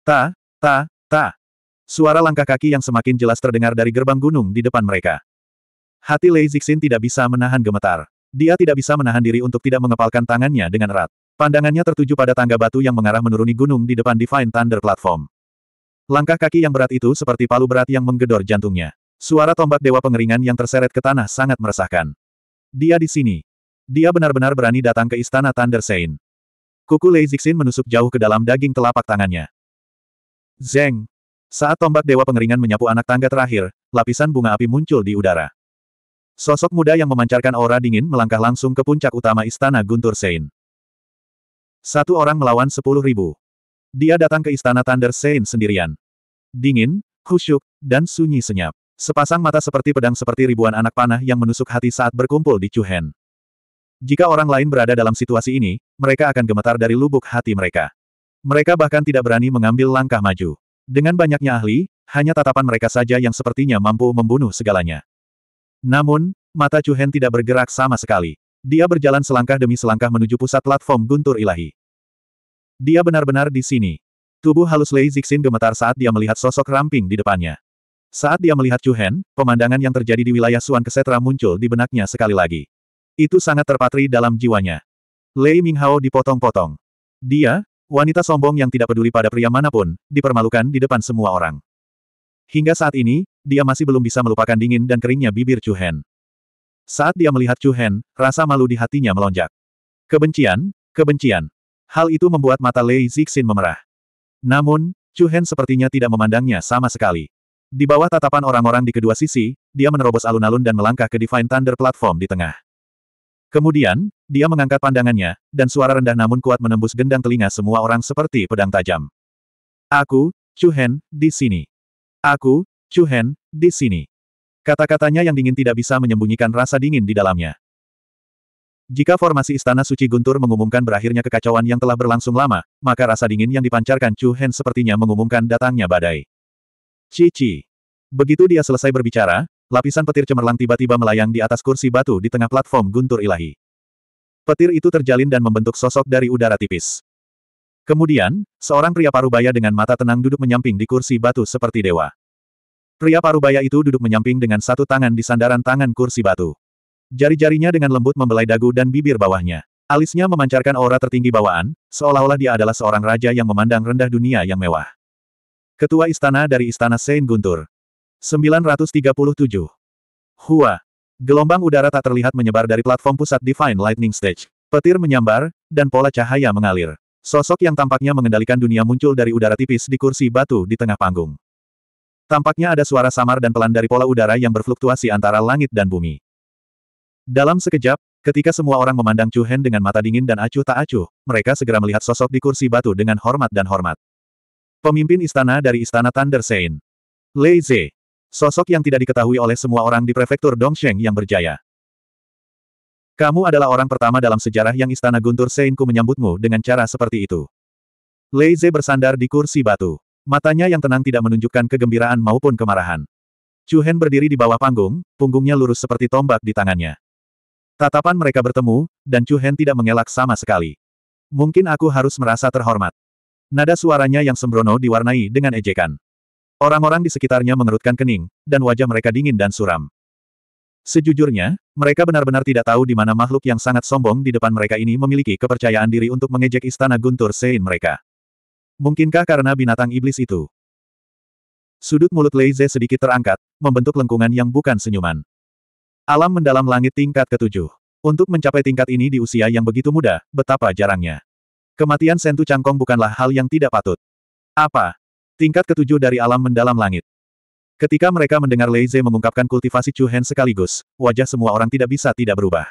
[SPEAKER 1] Ta, ta, ta. Suara langkah kaki yang semakin jelas terdengar dari gerbang gunung di depan mereka. Hati Lei Zixin tidak bisa menahan gemetar. Dia tidak bisa menahan diri untuk tidak mengepalkan tangannya dengan erat. Pandangannya tertuju pada tangga batu yang mengarah menuruni gunung di depan Divine Thunder Platform. Langkah kaki yang berat itu seperti palu berat yang menggedor jantungnya. Suara tombak dewa pengeringan yang terseret ke tanah sangat meresahkan. Dia di sini. Dia benar-benar berani datang ke istana Thunder Sein. Kuku Lei Zixin menusuk jauh ke dalam daging telapak tangannya. Zeng, saat tombak dewa pengeringan menyapu anak tangga terakhir, lapisan bunga api muncul di udara. Sosok muda yang memancarkan aura dingin melangkah langsung ke puncak utama istana Guntur Sein. Satu orang melawan sepuluh ribu. Dia datang ke istana Thunder Sein sendirian. Dingin, khusyuk, dan sunyi senyap. Sepasang mata seperti pedang seperti ribuan anak panah yang menusuk hati saat berkumpul di Chuhen. Jika orang lain berada dalam situasi ini, mereka akan gemetar dari lubuk hati mereka. Mereka bahkan tidak berani mengambil langkah maju. Dengan banyaknya ahli, hanya tatapan mereka saja yang sepertinya mampu membunuh segalanya. Namun, mata Chu Hen tidak bergerak sama sekali. Dia berjalan selangkah demi selangkah menuju pusat platform guntur ilahi. Dia benar-benar di sini. Tubuh halus Lei Zixin gemetar saat dia melihat sosok ramping di depannya. Saat dia melihat Chu Hen, pemandangan yang terjadi di wilayah Suan Kesetra muncul di benaknya sekali lagi. Itu sangat terpatri dalam jiwanya. Lei Minghao dipotong-potong. Dia, Wanita sombong yang tidak peduli pada pria manapun, dipermalukan di depan semua orang. Hingga saat ini, dia masih belum bisa melupakan dingin dan keringnya bibir Chu Hen. Saat dia melihat Chu Hen, rasa malu di hatinya melonjak. Kebencian, kebencian. Hal itu membuat mata Lei Zixin memerah. Namun, Chu Hen sepertinya tidak memandangnya sama sekali. Di bawah tatapan orang-orang di kedua sisi, dia menerobos alun-alun dan melangkah ke Divine Thunder Platform di tengah. Kemudian, dia mengangkat pandangannya, dan suara rendah namun kuat menembus gendang telinga semua orang seperti pedang tajam. Aku, Chu Hen, di sini. Aku, Chu Hen, di sini. Kata-katanya yang dingin tidak bisa menyembunyikan rasa dingin di dalamnya. Jika formasi Istana Suci Guntur mengumumkan berakhirnya kekacauan yang telah berlangsung lama, maka rasa dingin yang dipancarkan Chu Hen sepertinya mengumumkan datangnya badai. Cici. Begitu dia selesai berbicara, Lapisan petir cemerlang tiba-tiba melayang di atas kursi batu di tengah platform guntur ilahi. Petir itu terjalin dan membentuk sosok dari udara tipis. Kemudian, seorang pria parubaya dengan mata tenang duduk menyamping di kursi batu seperti dewa. Pria parubaya itu duduk menyamping dengan satu tangan di sandaran tangan kursi batu. Jari-jarinya dengan lembut membelai dagu dan bibir bawahnya. Alisnya memancarkan aura tertinggi bawaan, seolah-olah dia adalah seorang raja yang memandang rendah dunia yang mewah. Ketua istana dari istana Sen Guntur. 937. Hua. Gelombang udara tak terlihat menyebar dari platform pusat Divine Lightning Stage. Petir menyambar, dan pola cahaya mengalir. Sosok yang tampaknya mengendalikan dunia muncul dari udara tipis di kursi batu di tengah panggung. Tampaknya ada suara samar dan pelan dari pola udara yang berfluktuasi antara langit dan bumi. Dalam sekejap, ketika semua orang memandang Chu Hen dengan mata dingin dan acuh tak acuh, mereka segera melihat sosok di kursi batu dengan hormat dan hormat. Pemimpin istana dari istana Thunder Saint, Lei Zhe. Sosok yang tidak diketahui oleh semua orang di prefektur Dongsheng yang berjaya. Kamu adalah orang pertama dalam sejarah yang Istana Guntur Seinku menyambutmu dengan cara seperti itu. Lei Ze bersandar di kursi batu. Matanya yang tenang tidak menunjukkan kegembiraan maupun kemarahan. Chu Hen berdiri di bawah panggung, punggungnya lurus seperti tombak di tangannya. Tatapan mereka bertemu, dan Chu Hen tidak mengelak sama sekali. Mungkin aku harus merasa terhormat. Nada suaranya yang sembrono diwarnai dengan ejekan. Orang-orang di sekitarnya mengerutkan kening, dan wajah mereka dingin dan suram. Sejujurnya, mereka benar-benar tidak tahu di mana makhluk yang sangat sombong di depan mereka ini memiliki kepercayaan diri untuk mengejek istana Guntur Sein mereka. Mungkinkah karena binatang iblis itu? Sudut mulut Leize sedikit terangkat, membentuk lengkungan yang bukan senyuman. Alam mendalam langit tingkat ketujuh. Untuk mencapai tingkat ini di usia yang begitu muda, betapa jarangnya. Kematian Sentu Cangkong bukanlah hal yang tidak patut. Apa? Tingkat ketujuh dari alam mendalam langit. Ketika mereka mendengar Leize mengungkapkan kultivasi Chu Hen sekaligus, wajah semua orang tidak bisa tidak berubah.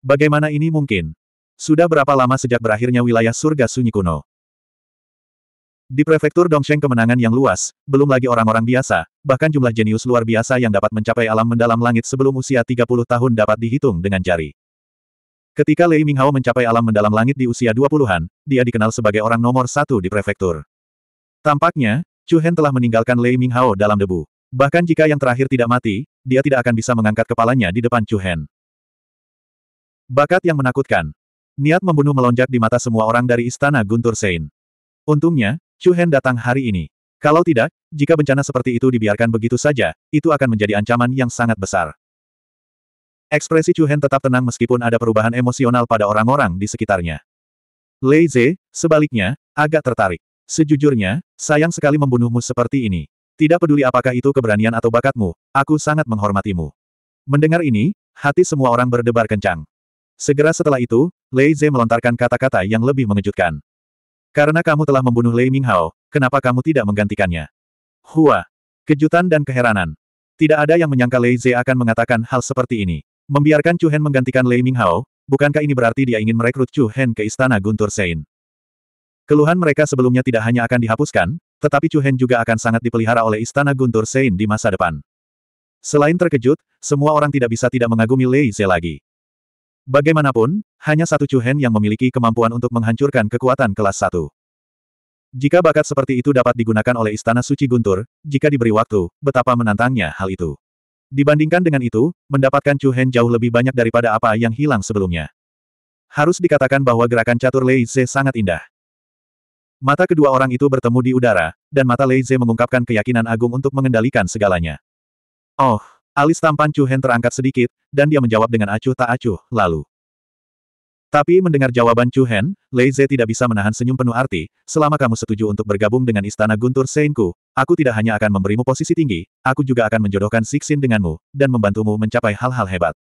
[SPEAKER 1] Bagaimana ini mungkin? Sudah berapa lama sejak berakhirnya wilayah surga sunyi kuno? Di prefektur Dongsheng kemenangan yang luas, belum lagi orang-orang biasa, bahkan jumlah jenius luar biasa yang dapat mencapai alam mendalam langit sebelum usia 30 tahun dapat dihitung dengan jari. Ketika Lei Minghao mencapai alam mendalam langit di usia 20-an, dia dikenal sebagai orang nomor satu di prefektur. Tampaknya, Chu Hen telah meninggalkan Lei Minghao dalam debu. Bahkan jika yang terakhir tidak mati, dia tidak akan bisa mengangkat kepalanya di depan Chu Hen. Bakat yang menakutkan. Niat membunuh melonjak di mata semua orang dari istana Guntur Sein. Untungnya, Chu Hen datang hari ini. Kalau tidak, jika bencana seperti itu dibiarkan begitu saja, itu akan menjadi ancaman yang sangat besar. Ekspresi Chu Hen tetap tenang meskipun ada perubahan emosional pada orang-orang di sekitarnya. Lei Ze, sebaliknya, agak tertarik. Sejujurnya, sayang sekali membunuhmu seperti ini. Tidak peduli apakah itu keberanian atau bakatmu, aku sangat menghormatimu. Mendengar ini, hati semua orang berdebar kencang. Segera setelah itu, Lei Ze melontarkan kata-kata yang lebih mengejutkan. Karena kamu telah membunuh Lei Minghao, kenapa kamu tidak menggantikannya? Hua! Kejutan dan keheranan. Tidak ada yang menyangka Lei Ze akan mengatakan hal seperti ini. Membiarkan Chu Hen menggantikan Lei Minghao, bukankah ini berarti dia ingin merekrut Chu Hen ke istana Guntur Sein? Keluhan mereka sebelumnya tidak hanya akan dihapuskan, tetapi Chu Hen juga akan sangat dipelihara oleh Istana Guntur Sein di masa depan. Selain terkejut, semua orang tidak bisa tidak mengagumi Lei Ze lagi. Bagaimanapun, hanya satu Chu Hen yang memiliki kemampuan untuk menghancurkan kekuatan kelas 1. Jika bakat seperti itu dapat digunakan oleh Istana Suci Guntur, jika diberi waktu, betapa menantangnya hal itu. Dibandingkan dengan itu, mendapatkan Chu Hen jauh lebih banyak daripada apa yang hilang sebelumnya. Harus dikatakan bahwa gerakan catur Lei Ze sangat indah. Mata kedua orang itu bertemu di udara, dan mata Lei Ze mengungkapkan keyakinan agung untuk mengendalikan segalanya. Oh, alis tampan Chu Hen terangkat sedikit, dan dia menjawab dengan acuh tak acuh, lalu. Tapi mendengar jawaban Chu Hen, Lei Ze tidak bisa menahan senyum penuh arti, selama kamu setuju untuk bergabung dengan Istana Guntur Seinku, aku tidak hanya akan memberimu posisi tinggi, aku juga akan menjodohkan Sixin denganmu, dan membantumu mencapai hal-hal hebat.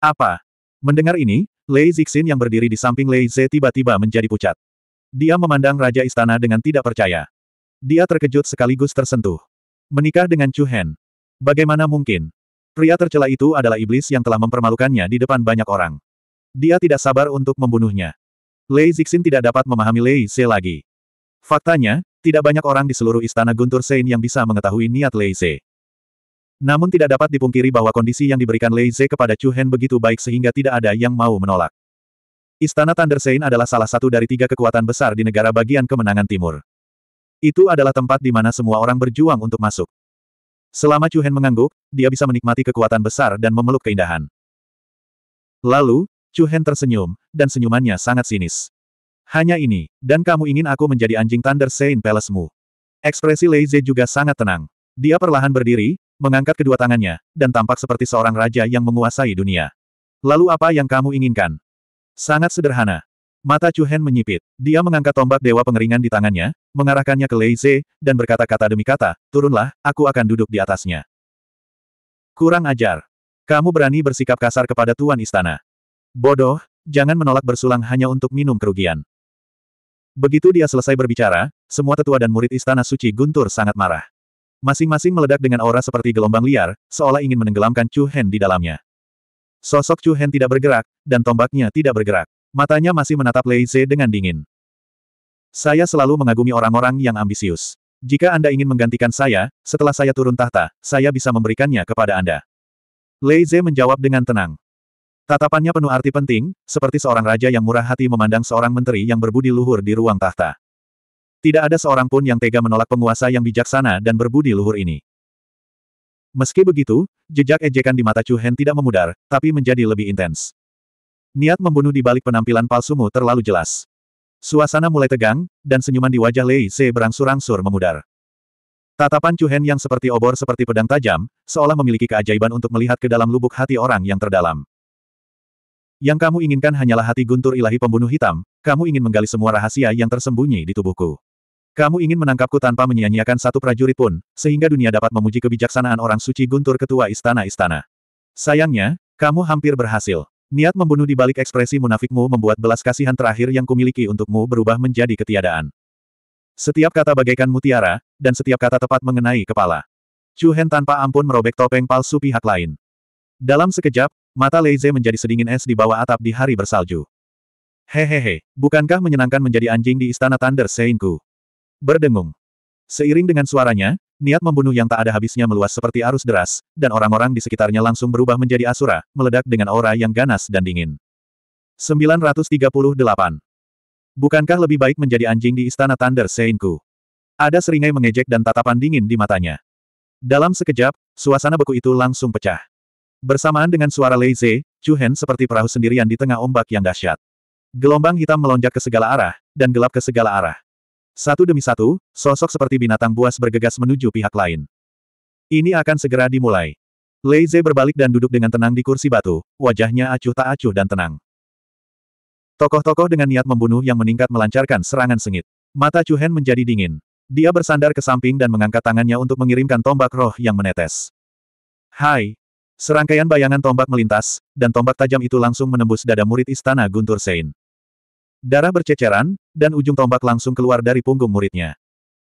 [SPEAKER 1] Apa? Mendengar ini, Lei Zixin yang berdiri di samping Lei Ze tiba-tiba menjadi pucat. Dia memandang Raja Istana dengan tidak percaya. Dia terkejut sekaligus tersentuh. Menikah dengan Chu Hen. Bagaimana mungkin? Pria tercela itu adalah iblis yang telah mempermalukannya di depan banyak orang. Dia tidak sabar untuk membunuhnya. Lei Zixin tidak dapat memahami Lei Ze lagi. Faktanya, tidak banyak orang di seluruh istana Guntur Sein yang bisa mengetahui niat Lei Ze. Namun tidak dapat dipungkiri bahwa kondisi yang diberikan Lei Ze kepada Chu Hen begitu baik sehingga tidak ada yang mau menolak. Istana Thundersein adalah salah satu dari tiga kekuatan besar di negara bagian kemenangan timur. Itu adalah tempat di mana semua orang berjuang untuk masuk. Selama Hen mengangguk, dia bisa menikmati kekuatan besar dan memeluk keindahan. Lalu, Hen tersenyum, dan senyumannya sangat sinis. Hanya ini, dan kamu ingin aku menjadi anjing Thunder Saint Palace-mu. Ekspresi Ze juga sangat tenang. Dia perlahan berdiri, mengangkat kedua tangannya, dan tampak seperti seorang raja yang menguasai dunia. Lalu apa yang kamu inginkan? Sangat sederhana. Mata Chu Hen menyipit. Dia mengangkat tombak dewa pengeringan di tangannya, mengarahkannya ke Lei Ze, dan berkata-kata demi kata, turunlah, aku akan duduk di atasnya. Kurang ajar. Kamu berani bersikap kasar kepada Tuan Istana. Bodoh, jangan menolak bersulang hanya untuk minum kerugian. Begitu dia selesai berbicara, semua tetua dan murid Istana Suci Guntur sangat marah. Masing-masing meledak dengan aura seperti gelombang liar, seolah ingin menenggelamkan Chu Hen di dalamnya. Sosok Chu Hen tidak bergerak, dan tombaknya tidak bergerak. Matanya masih menatap Lei Ze dengan dingin. Saya selalu mengagumi orang-orang yang ambisius. Jika Anda ingin menggantikan saya, setelah saya turun tahta, saya bisa memberikannya kepada Anda. Lei Ze menjawab dengan tenang. Tatapannya penuh arti penting, seperti seorang raja yang murah hati memandang seorang menteri yang berbudi luhur di ruang tahta. Tidak ada seorang pun yang tega menolak penguasa yang bijaksana dan berbudi luhur ini. Meski begitu, jejak ejekan di mata Chu Hen tidak memudar, tapi menjadi lebih intens. Niat membunuh di balik penampilan palsumu terlalu jelas. Suasana mulai tegang, dan senyuman di wajah Lei Se berangsur-angsur memudar. Tatapan Chu Hen yang seperti obor seperti pedang tajam, seolah memiliki keajaiban untuk melihat ke dalam lubuk hati orang yang terdalam. Yang kamu inginkan hanyalah hati guntur ilahi pembunuh hitam, kamu ingin menggali semua rahasia yang tersembunyi di tubuhku. Kamu ingin menangkapku tanpa menyia-nyiakan satu prajurit pun, sehingga dunia dapat memuji kebijaksanaan orang suci Guntur ketua istana-istana. Sayangnya, kamu hampir berhasil. Niat membunuh di balik ekspresi munafikmu membuat belas kasihan terakhir yang kumiliki untukmu berubah menjadi ketiadaan. Setiap kata bagaikan mutiara, dan setiap kata tepat mengenai kepala. Chu Hen tanpa ampun merobek topeng palsu pihak lain. Dalam sekejap, mata Leize menjadi sedingin es di bawah atap di hari bersalju. Hehehe, bukankah menyenangkan menjadi anjing di istana Thunder Seinku? Berdengung. Seiring dengan suaranya, niat membunuh yang tak ada habisnya meluas seperti arus deras, dan orang-orang di sekitarnya langsung berubah menjadi asura, meledak dengan aura yang ganas dan dingin. 938. Bukankah lebih baik menjadi anjing di istana Thunder Seinku? Ada seringai mengejek dan tatapan dingin di matanya. Dalam sekejap, suasana beku itu langsung pecah. Bersamaan dengan suara Lei Ze, Chu Hen seperti perahu sendirian di tengah ombak yang dahsyat. Gelombang hitam melonjak ke segala arah, dan gelap ke segala arah. Satu demi satu, sosok seperti binatang buas bergegas menuju pihak lain. Ini akan segera dimulai. Lei Leize berbalik dan duduk dengan tenang di kursi batu, wajahnya acuh tak acuh dan tenang. Tokoh-tokoh dengan niat membunuh yang meningkat melancarkan serangan sengit. Mata Hen menjadi dingin. Dia bersandar ke samping dan mengangkat tangannya untuk mengirimkan tombak roh yang menetes. Hai! Serangkaian bayangan tombak melintas, dan tombak tajam itu langsung menembus dada murid istana Guntur Sein. Darah berceceran, dan ujung tombak langsung keluar dari punggung muridnya.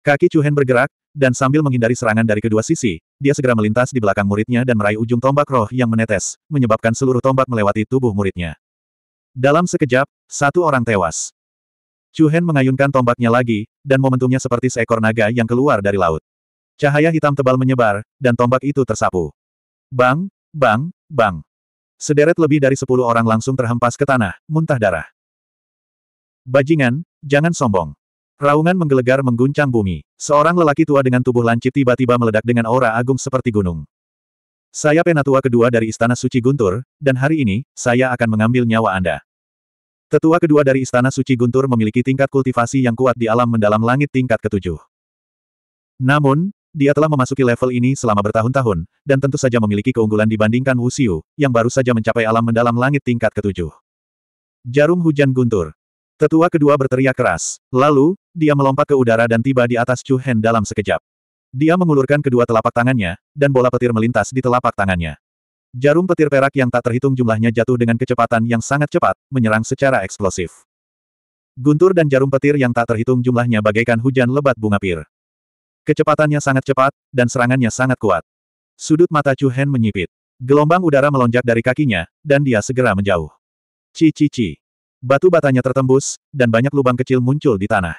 [SPEAKER 1] Kaki Hen bergerak, dan sambil menghindari serangan dari kedua sisi, dia segera melintas di belakang muridnya dan meraih ujung tombak roh yang menetes, menyebabkan seluruh tombak melewati tubuh muridnya. Dalam sekejap, satu orang tewas. Hen mengayunkan tombaknya lagi, dan momentumnya seperti seekor naga yang keluar dari laut. Cahaya hitam tebal menyebar, dan tombak itu tersapu. Bang, bang, bang. Sederet lebih dari sepuluh orang langsung terhempas ke tanah, muntah darah. Bajingan, jangan sombong. Raungan menggelegar mengguncang bumi. Seorang lelaki tua dengan tubuh lancip tiba-tiba meledak dengan aura agung seperti gunung. Saya penatua kedua dari Istana Suci Guntur, dan hari ini, saya akan mengambil nyawa Anda. Tetua kedua dari Istana Suci Guntur memiliki tingkat kultivasi yang kuat di alam mendalam langit tingkat ketujuh. Namun, dia telah memasuki level ini selama bertahun-tahun, dan tentu saja memiliki keunggulan dibandingkan Wu Xiu, yang baru saja mencapai alam mendalam langit tingkat ketujuh. Jarum hujan guntur, Tetua kedua berteriak keras. Lalu, dia melompat ke udara dan tiba di atas Chu Hen dalam sekejap. Dia mengulurkan kedua telapak tangannya, dan bola petir melintas di telapak tangannya. Jarum petir perak yang tak terhitung jumlahnya jatuh dengan kecepatan yang sangat cepat, menyerang secara eksplosif. Guntur dan jarum petir yang tak terhitung jumlahnya bagaikan hujan lebat bunga pir. Kecepatannya sangat cepat, dan serangannya sangat kuat. Sudut mata Chu Hen menyipit. Gelombang udara melonjak dari kakinya, dan dia segera menjauh. Ci-ci-ci. Batu batanya tertembus, dan banyak lubang kecil muncul di tanah.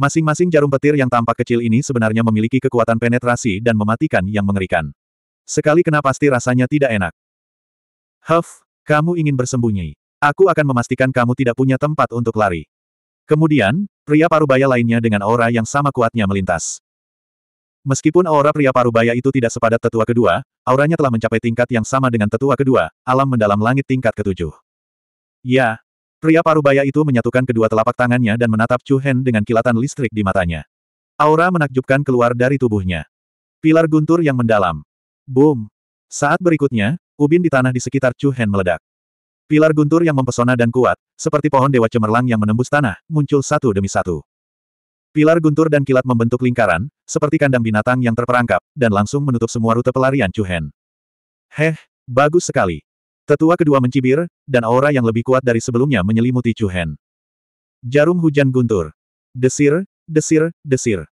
[SPEAKER 1] Masing-masing jarum petir yang tampak kecil ini sebenarnya memiliki kekuatan penetrasi dan mematikan yang mengerikan. Sekali kena pasti rasanya tidak enak. Huff, kamu ingin bersembunyi. Aku akan memastikan kamu tidak punya tempat untuk lari. Kemudian, pria parubaya lainnya dengan aura yang sama kuatnya melintas. Meskipun aura pria parubaya itu tidak sepadat tetua kedua, auranya telah mencapai tingkat yang sama dengan tetua kedua, alam mendalam langit tingkat ketujuh. Ya, Pria parubaya itu menyatukan kedua telapak tangannya dan menatap Chu Hen dengan kilatan listrik di matanya. Aura menakjubkan keluar dari tubuhnya. Pilar guntur yang mendalam. Boom! Saat berikutnya, ubin di tanah di sekitar Chu Hen meledak. Pilar guntur yang mempesona dan kuat, seperti pohon dewa cemerlang yang menembus tanah, muncul satu demi satu. Pilar guntur dan kilat membentuk lingkaran, seperti kandang binatang yang terperangkap, dan langsung menutup semua rute pelarian Chu Hen. Heh, bagus sekali. Tetua kedua mencibir, dan aura yang lebih kuat dari sebelumnya menyelimuti Chu Hen. Jarum hujan guntur. Desir, desir, desir.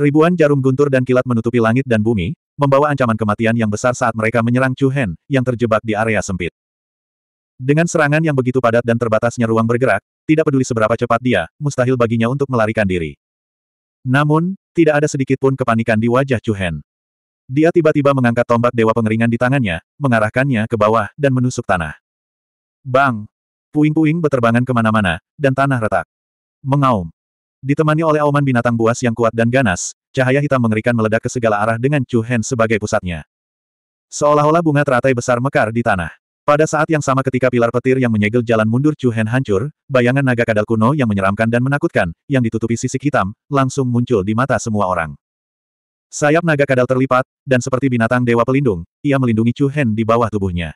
[SPEAKER 1] Ribuan jarum guntur dan kilat menutupi langit dan bumi, membawa ancaman kematian yang besar saat mereka menyerang Chu Hen, yang terjebak di area sempit. Dengan serangan yang begitu padat dan terbatasnya ruang bergerak, tidak peduli seberapa cepat dia, mustahil baginya untuk melarikan diri. Namun, tidak ada sedikit pun kepanikan di wajah Chu Hen. Dia tiba-tiba mengangkat tombak dewa pengeringan di tangannya, mengarahkannya ke bawah, dan menusuk tanah. Bang! Puing-puing beterbangan kemana-mana, dan tanah retak. Mengaum. Ditemani oleh auman binatang buas yang kuat dan ganas, cahaya hitam mengerikan meledak ke segala arah dengan Chu Hen sebagai pusatnya. Seolah-olah bunga teratai besar mekar di tanah. Pada saat yang sama ketika pilar petir yang menyegel jalan mundur Chu Hen hancur, bayangan naga kadal kuno yang menyeramkan dan menakutkan, yang ditutupi sisik hitam, langsung muncul di mata semua orang. Sayap naga kadal terlipat, dan seperti binatang dewa pelindung, ia melindungi Chu Hen di bawah tubuhnya.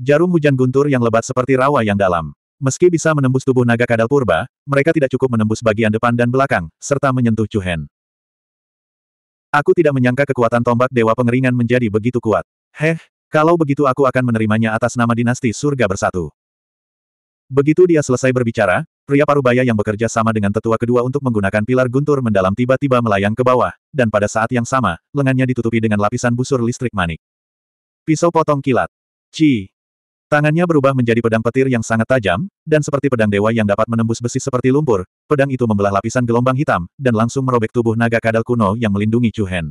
[SPEAKER 1] Jarum hujan guntur yang lebat seperti rawa yang dalam. Meski bisa menembus tubuh naga kadal purba, mereka tidak cukup menembus bagian depan dan belakang, serta menyentuh Chu Hen. Aku tidak menyangka kekuatan tombak dewa pengeringan menjadi begitu kuat. Heh, kalau begitu aku akan menerimanya atas nama dinasti surga bersatu. Begitu dia selesai berbicara, Pria parubaya yang bekerja sama dengan tetua kedua untuk menggunakan pilar guntur mendalam tiba-tiba melayang ke bawah, dan pada saat yang sama, lengannya ditutupi dengan lapisan busur listrik manik. Pisau potong kilat. Ci. Tangannya berubah menjadi pedang petir yang sangat tajam, dan seperti pedang dewa yang dapat menembus besi seperti lumpur, pedang itu membelah lapisan gelombang hitam, dan langsung merobek tubuh naga kadal kuno yang melindungi Chu Hen.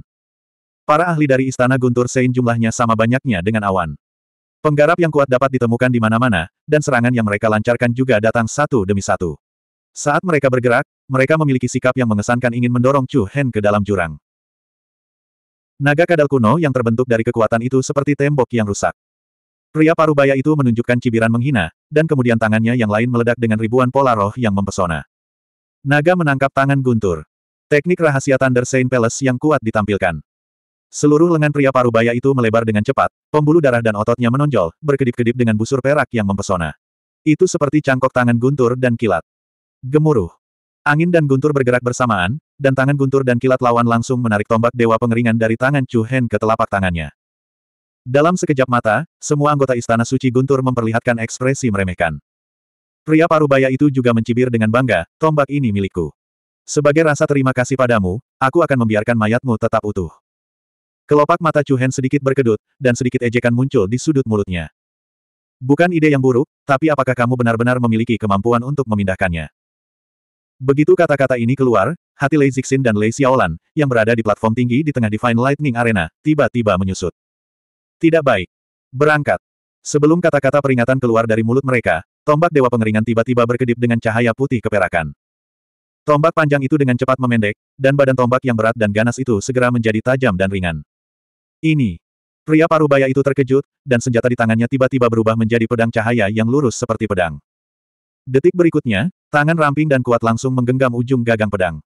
[SPEAKER 1] Para ahli dari Istana Guntur Sein jumlahnya sama banyaknya dengan awan. Penggarap yang kuat dapat ditemukan di mana-mana, dan serangan yang mereka lancarkan juga datang satu demi satu. Saat mereka bergerak, mereka memiliki sikap yang mengesankan ingin mendorong Chu Hen ke dalam jurang. Naga kadal kuno yang terbentuk dari kekuatan itu seperti tembok yang rusak. Pria parubaya itu menunjukkan cibiran menghina, dan kemudian tangannya yang lain meledak dengan ribuan pola roh yang mempesona. Naga menangkap tangan guntur. Teknik rahasia Thunder Saint Palace yang kuat ditampilkan. Seluruh lengan pria parubaya itu melebar dengan cepat, pembuluh darah dan ototnya menonjol, berkedip-kedip dengan busur perak yang mempesona. Itu seperti cangkok tangan guntur dan kilat. Gemuruh. Angin dan guntur bergerak bersamaan, dan tangan guntur dan kilat lawan langsung menarik tombak dewa pengeringan dari tangan Chu Hen ke telapak tangannya. Dalam sekejap mata, semua anggota Istana Suci Guntur memperlihatkan ekspresi meremehkan. Pria parubaya itu juga mencibir dengan bangga, tombak ini milikku. Sebagai rasa terima kasih padamu, aku akan membiarkan mayatmu tetap utuh. Kelopak mata Chu Hen sedikit berkedut, dan sedikit ejekan muncul di sudut mulutnya. Bukan ide yang buruk, tapi apakah kamu benar-benar memiliki kemampuan untuk memindahkannya? Begitu kata-kata ini keluar, hati Lei Zixin dan Lei Xiaolan, yang berada di platform tinggi di tengah Divine Lightning Arena, tiba-tiba menyusut. Tidak baik. Berangkat. Sebelum kata-kata peringatan keluar dari mulut mereka, tombak Dewa Pengeringan tiba-tiba berkedip dengan cahaya putih keperakan. Tombak panjang itu dengan cepat memendek, dan badan tombak yang berat dan ganas itu segera menjadi tajam dan ringan. Ini. Pria parubaya itu terkejut, dan senjata di tangannya tiba-tiba berubah menjadi pedang cahaya yang lurus seperti pedang. Detik berikutnya, tangan ramping dan kuat langsung menggenggam ujung gagang pedang.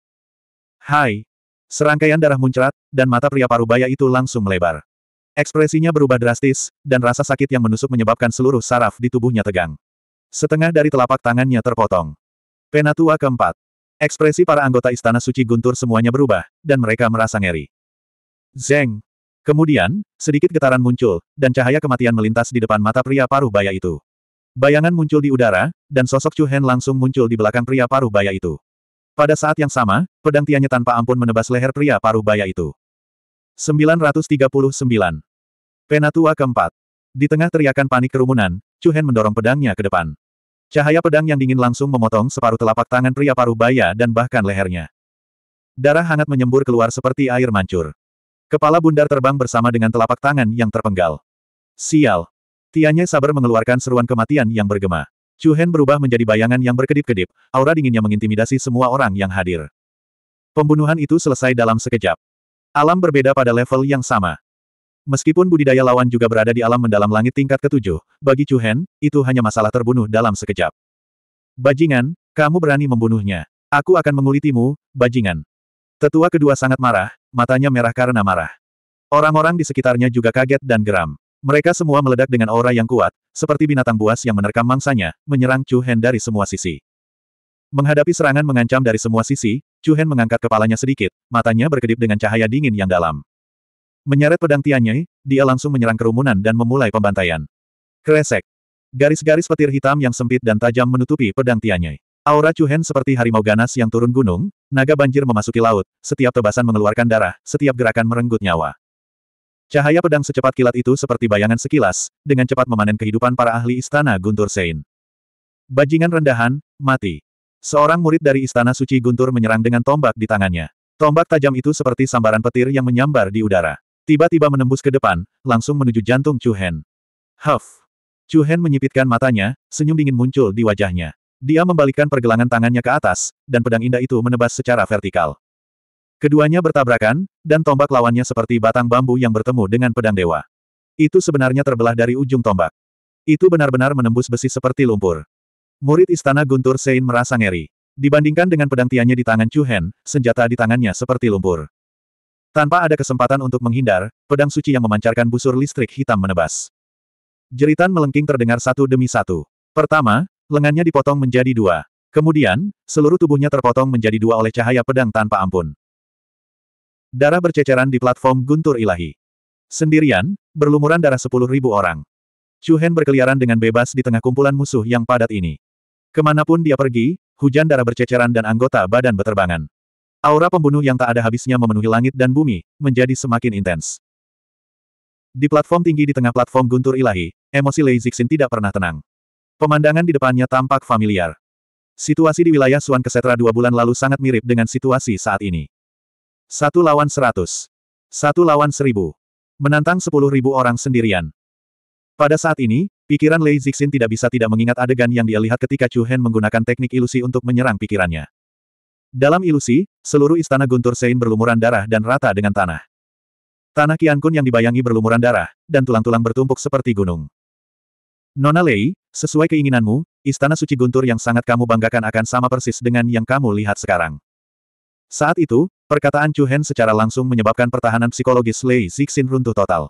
[SPEAKER 1] Hai! Serangkaian darah muncrat, dan mata pria parubaya itu langsung melebar. Ekspresinya berubah drastis, dan rasa sakit yang menusuk menyebabkan seluruh saraf di tubuhnya tegang. Setengah dari telapak tangannya terpotong. Penatua keempat. Ekspresi para anggota Istana Suci Guntur semuanya berubah, dan mereka merasa ngeri. Zeng, Kemudian, sedikit getaran muncul, dan cahaya kematian melintas di depan mata pria paruh baya itu. Bayangan muncul di udara, dan sosok Chu Hen langsung muncul di belakang pria paruh baya itu. Pada saat yang sama, pedang tiannya tanpa ampun menebas leher pria paruh baya itu. 939. Penatua keempat. Di tengah teriakan panik kerumunan, Chu Hen mendorong pedangnya ke depan. Cahaya pedang yang dingin langsung memotong separuh telapak tangan pria paruh baya dan bahkan lehernya. Darah hangat menyembur keluar seperti air mancur. Kepala bundar terbang bersama dengan telapak tangan yang terpenggal. Sial. Tianye sabar mengeluarkan seruan kematian yang bergema. Chu Hen berubah menjadi bayangan yang berkedip-kedip, aura dinginnya mengintimidasi semua orang yang hadir. Pembunuhan itu selesai dalam sekejap. Alam berbeda pada level yang sama. Meskipun budidaya lawan juga berada di alam mendalam langit tingkat ketujuh, bagi Chu Hen, itu hanya masalah terbunuh dalam sekejap. Bajingan, kamu berani membunuhnya. Aku akan mengulitimu, bajingan. Tetua kedua sangat marah, matanya merah karena marah. Orang-orang di sekitarnya juga kaget dan geram. Mereka semua meledak dengan aura yang kuat, seperti binatang buas yang menerkam mangsanya, menyerang Chu Hen dari semua sisi. Menghadapi serangan mengancam dari semua sisi, Chu Hen mengangkat kepalanya sedikit, matanya berkedip dengan cahaya dingin yang dalam. Menyeret pedang Tianye, dia langsung menyerang kerumunan dan memulai pembantaian. Kresek. Garis-garis petir hitam yang sempit dan tajam menutupi pedang Tianye. Aura Chu Hen seperti harimau ganas yang turun gunung, Naga banjir memasuki laut, setiap tebasan mengeluarkan darah, setiap gerakan merenggut nyawa. Cahaya pedang secepat kilat itu seperti bayangan sekilas, dengan cepat memanen kehidupan para ahli istana Guntur Sein. Bajingan rendahan, mati. Seorang murid dari istana suci Guntur menyerang dengan tombak di tangannya. Tombak tajam itu seperti sambaran petir yang menyambar di udara. Tiba-tiba menembus ke depan, langsung menuju jantung Chu Hen. Huff. Chu Hen menyipitkan matanya, senyum dingin muncul di wajahnya. Dia membalikkan pergelangan tangannya ke atas, dan pedang indah itu menebas secara vertikal. Keduanya bertabrakan, dan tombak lawannya seperti batang bambu yang bertemu dengan pedang dewa. Itu sebenarnya terbelah dari ujung tombak. Itu benar-benar menembus besi seperti lumpur. Murid istana Guntur Sein merasa ngeri. Dibandingkan dengan pedang tiannya di tangan Chu Hen, senjata di tangannya seperti lumpur. Tanpa ada kesempatan untuk menghindar, pedang suci yang memancarkan busur listrik hitam menebas. Jeritan melengking terdengar satu demi satu. Pertama, Lengannya dipotong menjadi dua. Kemudian, seluruh tubuhnya terpotong menjadi dua oleh cahaya pedang tanpa ampun. Darah berceceran di platform guntur ilahi. Sendirian, berlumuran darah sepuluh ribu orang. Chu Hen berkeliaran dengan bebas di tengah kumpulan musuh yang padat ini. Kemanapun dia pergi, hujan darah berceceran dan anggota badan beterbangan. Aura pembunuh yang tak ada habisnya memenuhi langit dan bumi, menjadi semakin intens. Di platform tinggi di tengah platform guntur ilahi, emosi Lei Zixin tidak pernah tenang. Pemandangan di depannya tampak familiar. Situasi di wilayah Suan Kesetra dua bulan lalu sangat mirip dengan situasi saat ini. Satu lawan seratus. Satu lawan seribu. Menantang sepuluh ribu orang sendirian. Pada saat ini, pikiran Lei Zixin tidak bisa tidak mengingat adegan yang dia lihat ketika Chu Hen menggunakan teknik ilusi untuk menyerang pikirannya. Dalam ilusi, seluruh istana Guntur Sein berlumuran darah dan rata dengan tanah. Tanah Kiankun yang dibayangi berlumuran darah, dan tulang-tulang bertumpuk seperti gunung. Nona Lei, Sesuai keinginanmu, Istana Suci Guntur yang sangat kamu banggakan akan sama persis dengan yang kamu lihat sekarang. Saat itu, perkataan Chu Hen secara langsung menyebabkan pertahanan psikologis Lei Zixin runtuh total.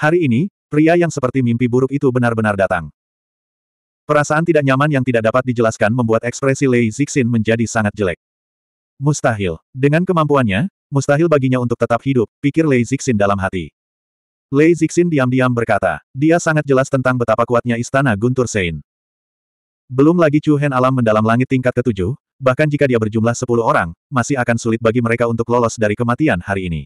[SPEAKER 1] Hari ini, pria yang seperti mimpi buruk itu benar-benar datang. Perasaan tidak nyaman yang tidak dapat dijelaskan membuat ekspresi Lei Zixin menjadi sangat jelek. Mustahil. Dengan kemampuannya, mustahil baginya untuk tetap hidup, pikir Lei Zixin dalam hati. Lei Zixin diam-diam berkata, dia sangat jelas tentang betapa kuatnya istana Guntur Sein. Belum lagi Chu Hen alam mendalam langit tingkat ketujuh, bahkan jika dia berjumlah sepuluh orang, masih akan sulit bagi mereka untuk lolos dari kematian hari ini.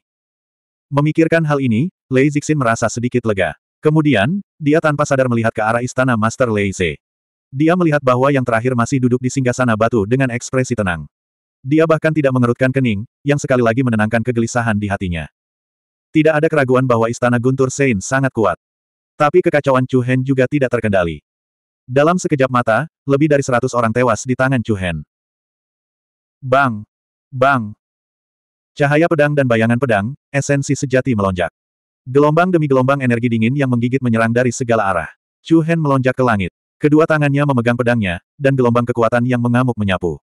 [SPEAKER 1] Memikirkan hal ini, Lei Zixin merasa sedikit lega. Kemudian, dia tanpa sadar melihat ke arah istana Master Lei Ze. Dia melihat bahwa yang terakhir masih duduk di singgasana batu dengan ekspresi tenang. Dia bahkan tidak mengerutkan kening, yang sekali lagi menenangkan kegelisahan di hatinya. Tidak ada keraguan bahwa istana Guntur Sein sangat kuat. Tapi kekacauan Chu Hen juga tidak terkendali. Dalam sekejap mata, lebih dari seratus orang tewas di tangan Chu Hen. Bang! Bang! Cahaya pedang dan bayangan pedang, esensi sejati melonjak. Gelombang demi gelombang energi dingin yang menggigit menyerang dari segala arah. Chu Hen melonjak ke langit. Kedua tangannya memegang pedangnya, dan gelombang kekuatan yang mengamuk menyapu.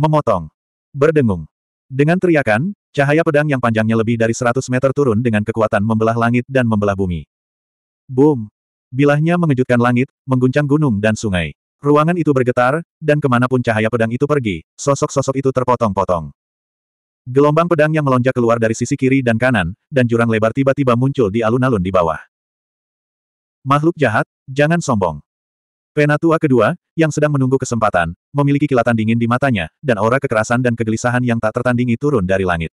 [SPEAKER 1] Memotong. Berdengung. Dengan teriakan, Cahaya pedang yang panjangnya lebih dari 100 meter turun dengan kekuatan membelah langit dan membelah bumi. Boom! Bilahnya mengejutkan langit, mengguncang gunung dan sungai. Ruangan itu bergetar, dan kemanapun cahaya pedang itu pergi, sosok-sosok itu terpotong-potong. Gelombang pedang yang melonjak keluar dari sisi kiri dan kanan, dan jurang lebar tiba-tiba muncul di alun-alun di bawah. Makhluk jahat, jangan sombong. Penatua kedua, yang sedang menunggu kesempatan, memiliki kilatan dingin di matanya, dan aura kekerasan dan kegelisahan yang tak tertandingi turun dari langit.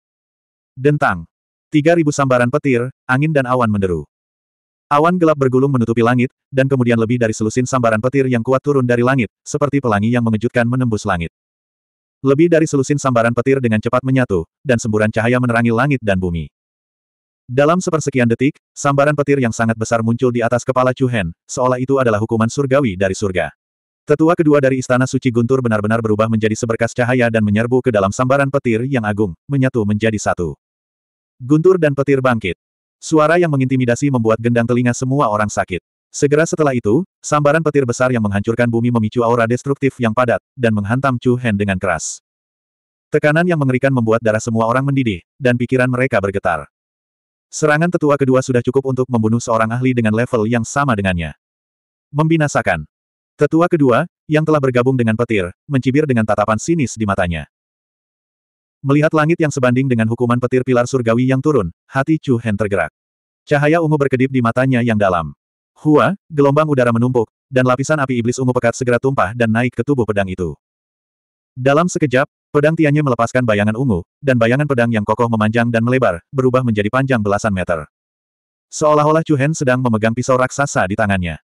[SPEAKER 1] Dentang. Tiga ribu sambaran petir, angin dan awan menderu. Awan gelap bergulung menutupi langit, dan kemudian lebih dari selusin sambaran petir yang kuat turun dari langit, seperti pelangi yang mengejutkan menembus langit. Lebih dari selusin sambaran petir dengan cepat menyatu, dan semburan cahaya menerangi langit dan bumi. Dalam sepersekian detik, sambaran petir yang sangat besar muncul di atas kepala Chu Hen, seolah itu adalah hukuman surgawi dari surga. Tetua kedua dari Istana Suci Guntur benar-benar berubah menjadi seberkas cahaya dan menyerbu ke dalam sambaran petir yang agung, menyatu menjadi satu. Guntur dan petir bangkit. Suara yang mengintimidasi membuat gendang telinga semua orang sakit. Segera setelah itu, sambaran petir besar yang menghancurkan bumi memicu aura destruktif yang padat, dan menghantam Chu Hen dengan keras. Tekanan yang mengerikan membuat darah semua orang mendidih, dan pikiran mereka bergetar. Serangan tetua kedua sudah cukup untuk membunuh seorang ahli dengan level yang sama dengannya. Membinasakan. Tetua kedua, yang telah bergabung dengan petir, mencibir dengan tatapan sinis di matanya. Melihat langit yang sebanding dengan hukuman petir pilar surgawi yang turun, hati Chu Hen tergerak. Cahaya ungu berkedip di matanya yang dalam. Hua, gelombang udara menumpuk, dan lapisan api iblis ungu pekat segera tumpah dan naik ke tubuh pedang itu. Dalam sekejap, pedang tiannya melepaskan bayangan ungu, dan bayangan pedang yang kokoh memanjang dan melebar, berubah menjadi panjang belasan meter. Seolah-olah Chu Hen sedang memegang pisau raksasa di tangannya.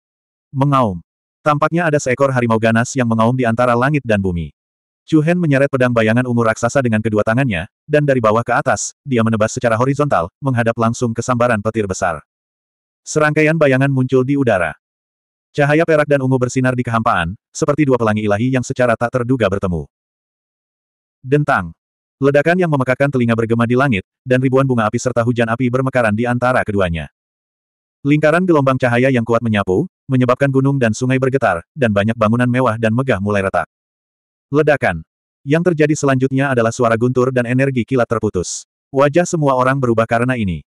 [SPEAKER 1] Mengaum. Tampaknya ada seekor harimau ganas yang mengaum di antara langit dan bumi. Chu Hen menyeret pedang bayangan ungu raksasa dengan kedua tangannya, dan dari bawah ke atas, dia menebas secara horizontal, menghadap langsung ke sambaran petir besar. Serangkaian bayangan muncul di udara. Cahaya perak dan ungu bersinar di kehampaan, seperti dua pelangi ilahi yang secara tak terduga bertemu. Dentang. Ledakan yang memekakan telinga bergema di langit, dan ribuan bunga api serta hujan api bermekaran di antara keduanya. Lingkaran gelombang cahaya yang kuat menyapu, menyebabkan gunung dan sungai bergetar, dan banyak bangunan mewah dan megah mulai retak. Ledakan. Yang terjadi selanjutnya adalah suara guntur dan energi kilat terputus. Wajah semua orang berubah karena ini.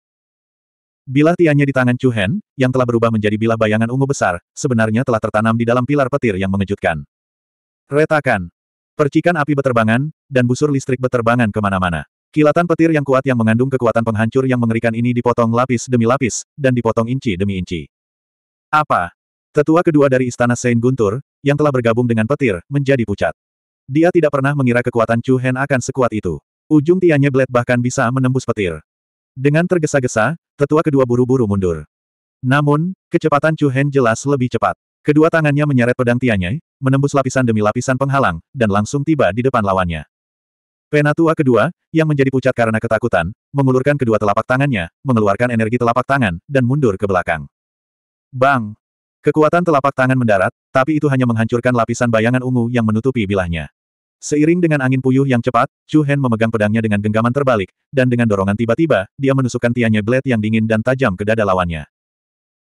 [SPEAKER 1] Bilah tiannya di tangan Chu Hen, yang telah berubah menjadi bilah bayangan ungu besar, sebenarnya telah tertanam di dalam pilar petir yang mengejutkan. Retakan. Percikan api beterbangan, dan busur listrik beterbangan kemana-mana. Kilatan petir yang kuat yang mengandung kekuatan penghancur yang mengerikan ini dipotong lapis demi lapis, dan dipotong inci demi inci. Apa? Tetua kedua dari Istana Saint Guntur, yang telah bergabung dengan petir, menjadi pucat. Dia tidak pernah mengira kekuatan Chu Hen akan sekuat itu. Ujung tiannya blade bahkan bisa menembus petir. Dengan tergesa-gesa, tetua kedua buru-buru mundur. Namun, kecepatan Chu Hen jelas lebih cepat. Kedua tangannya menyeret pedang tiannya, menembus lapisan demi lapisan penghalang, dan langsung tiba di depan lawannya. Penatua kedua, yang menjadi pucat karena ketakutan, mengulurkan kedua telapak tangannya, mengeluarkan energi telapak tangan, dan mundur ke belakang. Bang! Kekuatan telapak tangan mendarat, tapi itu hanya menghancurkan lapisan bayangan ungu yang menutupi bilahnya. Seiring dengan angin puyuh yang cepat, Chu Hen memegang pedangnya dengan genggaman terbalik, dan dengan dorongan tiba-tiba, dia menusukkan tiannya blade yang dingin dan tajam ke dada lawannya.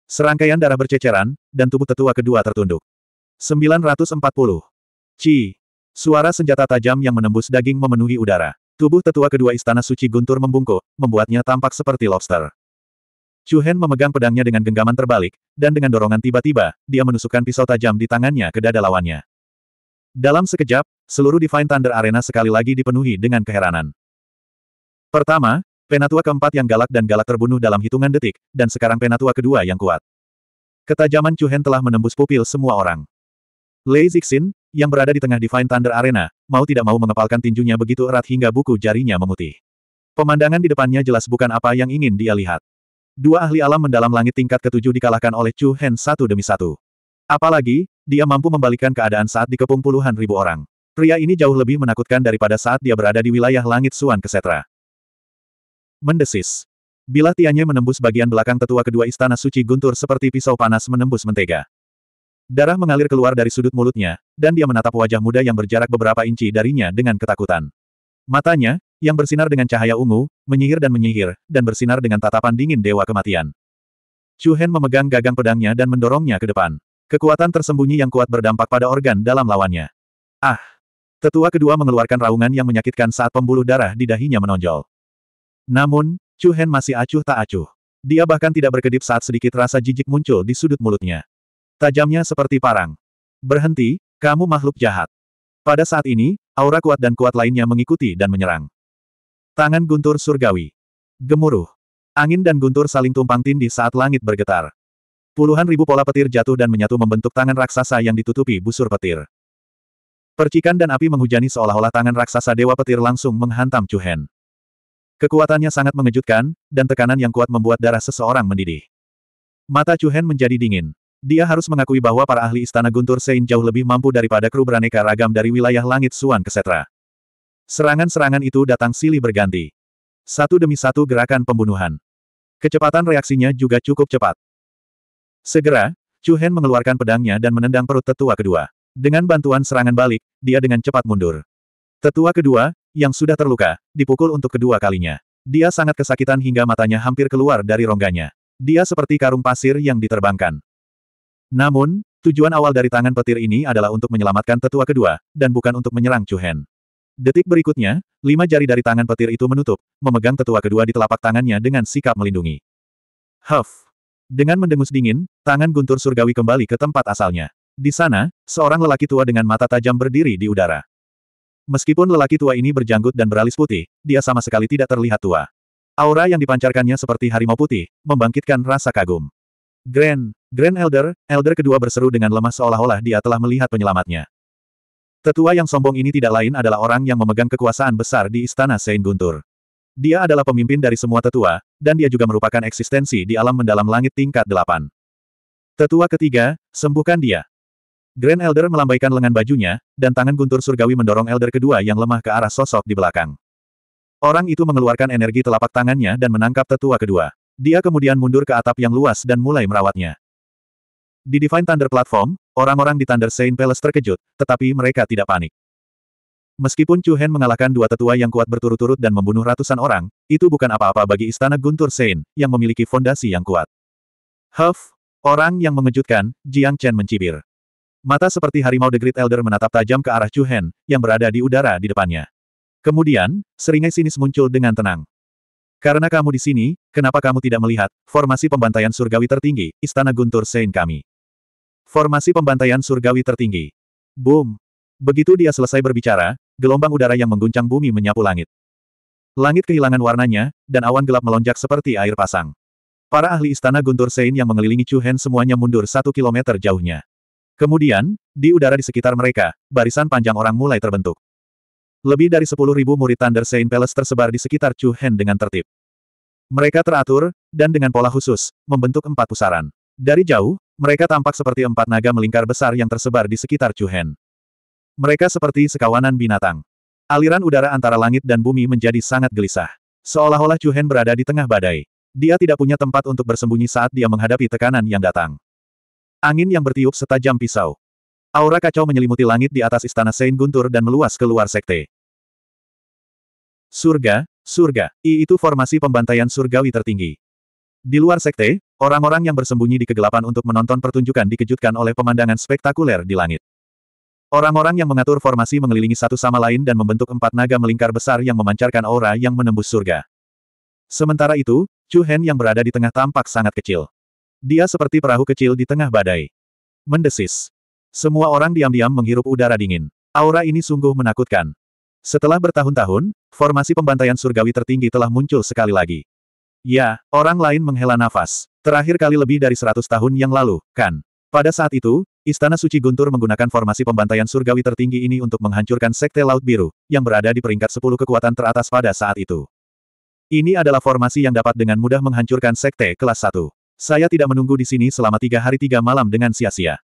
[SPEAKER 1] Serangkaian darah berceceran, dan tubuh tetua kedua tertunduk. 940. Chi. Suara senjata tajam yang menembus daging memenuhi udara. Tubuh tetua kedua istana suci guntur membungkuk, membuatnya tampak seperti lobster. Chu Hen memegang pedangnya dengan genggaman terbalik, dan dengan dorongan tiba-tiba, dia menusukkan pisau tajam di tangannya ke dada lawannya. Dalam sekejap, seluruh Divine Thunder Arena sekali lagi dipenuhi dengan keheranan. Pertama, Penatua keempat yang galak dan galak terbunuh dalam hitungan detik, dan sekarang Penatua kedua yang kuat. Ketajaman Chu Hen telah menembus pupil semua orang. Lei Zixin, yang berada di tengah Divine Thunder Arena, mau tidak mau mengepalkan tinjunya begitu erat hingga buku jarinya memutih. Pemandangan di depannya jelas bukan apa yang ingin dia lihat. Dua ahli alam mendalam langit tingkat ketujuh dikalahkan oleh Chu Hen satu demi satu. Apalagi, dia mampu membalikkan keadaan saat dikepung puluhan ribu orang. Pria ini jauh lebih menakutkan daripada saat dia berada di wilayah langit Suan Kesetra. Mendesis. Bila tiannya menembus bagian belakang tetua kedua istana suci guntur seperti pisau panas menembus mentega. Darah mengalir keluar dari sudut mulutnya, dan dia menatap wajah muda yang berjarak beberapa inci darinya dengan ketakutan. Matanya, yang bersinar dengan cahaya ungu, menyihir dan menyihir, dan bersinar dengan tatapan dingin Dewa Kematian. Chu Hen memegang gagang pedangnya dan mendorongnya ke depan. Kekuatan tersembunyi yang kuat berdampak pada organ dalam lawannya. Ah! Tetua kedua mengeluarkan raungan yang menyakitkan saat pembuluh darah di dahinya menonjol. Namun, Chu Hen masih acuh tak acuh. Dia bahkan tidak berkedip saat sedikit rasa jijik muncul di sudut mulutnya. Tajamnya seperti parang. Berhenti, kamu makhluk jahat. Pada saat ini, aura kuat dan kuat lainnya mengikuti dan menyerang. Tangan guntur surgawi. Gemuruh. Angin dan guntur saling tumpang tindih saat langit bergetar. Puluhan ribu pola petir jatuh dan menyatu membentuk tangan raksasa yang ditutupi busur petir. Percikan dan api menghujani seolah-olah tangan raksasa dewa petir langsung menghantam Cuhen. Kekuatannya sangat mengejutkan, dan tekanan yang kuat membuat darah seseorang mendidih. Mata Cuhen menjadi dingin. Dia harus mengakui bahwa para ahli istana Guntur Sein jauh lebih mampu daripada kru beraneka ragam dari wilayah langit Suan Kesetra. Serangan-serangan itu datang silih berganti. Satu demi satu gerakan pembunuhan. Kecepatan reaksinya juga cukup cepat. Segera, Chu Hen mengeluarkan pedangnya dan menendang perut tetua kedua. Dengan bantuan serangan balik, dia dengan cepat mundur. Tetua kedua, yang sudah terluka, dipukul untuk kedua kalinya. Dia sangat kesakitan hingga matanya hampir keluar dari rongganya. Dia seperti karung pasir yang diterbangkan. Namun, tujuan awal dari tangan petir ini adalah untuk menyelamatkan tetua kedua, dan bukan untuk menyerang Chu Hen. Detik berikutnya, lima jari dari tangan petir itu menutup, memegang tetua kedua di telapak tangannya dengan sikap melindungi. Huff! Dengan mendengus dingin, tangan guntur surgawi kembali ke tempat asalnya. Di sana, seorang lelaki tua dengan mata tajam berdiri di udara. Meskipun lelaki tua ini berjanggut dan beralis putih, dia sama sekali tidak terlihat tua. Aura yang dipancarkannya seperti harimau putih, membangkitkan rasa kagum. Grand, Grand Elder, Elder kedua berseru dengan lemah seolah-olah dia telah melihat penyelamatnya. Tetua yang sombong ini tidak lain adalah orang yang memegang kekuasaan besar di Istana Sein Guntur. Dia adalah pemimpin dari semua tetua, dan dia juga merupakan eksistensi di alam mendalam langit tingkat delapan. Tetua ketiga, sembuhkan dia. Grand Elder melambaikan lengan bajunya, dan tangan Guntur Surgawi mendorong Elder kedua yang lemah ke arah sosok di belakang. Orang itu mengeluarkan energi telapak tangannya dan menangkap tetua kedua. Dia kemudian mundur ke atap yang luas dan mulai merawatnya. Di Divine Thunder Platform, Orang-orang di Thunder Saint Palace terkejut, tetapi mereka tidak panik. Meskipun Chu Hen mengalahkan dua tetua yang kuat berturut-turut dan membunuh ratusan orang, itu bukan apa-apa bagi istana Guntur Saint, yang memiliki fondasi yang kuat. Huff, orang yang mengejutkan, Jiang Chen mencibir. Mata seperti harimau The Great Elder menatap tajam ke arah Chu Hen, yang berada di udara di depannya. Kemudian, seringai sinis muncul dengan tenang. Karena kamu di sini, kenapa kamu tidak melihat formasi pembantaian surgawi tertinggi, Istana Guntur Saint kami? Formasi pembantaian surgawi tertinggi. Boom! Begitu dia selesai berbicara, gelombang udara yang mengguncang bumi menyapu langit. Langit kehilangan warnanya, dan awan gelap melonjak seperti air pasang. Para ahli istana Guntur Sein yang mengelilingi Chu Hen semuanya mundur satu kilometer jauhnya. Kemudian, di udara di sekitar mereka, barisan panjang orang mulai terbentuk. Lebih dari sepuluh ribu murid Thunder Sein Palace tersebar di sekitar Chu Hen dengan tertib. Mereka teratur, dan dengan pola khusus, membentuk empat pusaran. Dari jauh, mereka tampak seperti empat naga melingkar besar yang tersebar di sekitar Chuhen. Mereka seperti sekawanan binatang. Aliran udara antara langit dan bumi menjadi sangat gelisah. Seolah-olah Chuhen berada di tengah badai. Dia tidak punya tempat untuk bersembunyi saat dia menghadapi tekanan yang datang. Angin yang bertiup setajam pisau. Aura kacau menyelimuti langit di atas istana Saint Guntur dan meluas ke luar sekte. Surga, surga, I itu formasi pembantaian surgawi tertinggi. Di luar sekte, Orang-orang yang bersembunyi di kegelapan untuk menonton pertunjukan dikejutkan oleh pemandangan spektakuler di langit. Orang-orang yang mengatur formasi mengelilingi satu sama lain dan membentuk empat naga melingkar besar yang memancarkan aura yang menembus surga. Sementara itu, Chu Hen yang berada di tengah tampak sangat kecil. Dia seperti perahu kecil di tengah badai. Mendesis. Semua orang diam-diam menghirup udara dingin. Aura ini sungguh menakutkan. Setelah bertahun-tahun, formasi pembantaian surgawi tertinggi telah muncul sekali lagi. Ya, orang lain menghela nafas. Terakhir kali lebih dari seratus tahun yang lalu, kan? Pada saat itu, Istana Suci Guntur menggunakan formasi pembantaian surgawi tertinggi ini untuk menghancurkan Sekte Laut Biru, yang berada di peringkat 10 kekuatan teratas pada saat itu. Ini adalah formasi yang dapat dengan mudah menghancurkan Sekte kelas 1. Saya tidak menunggu di sini selama tiga hari tiga malam dengan sia-sia.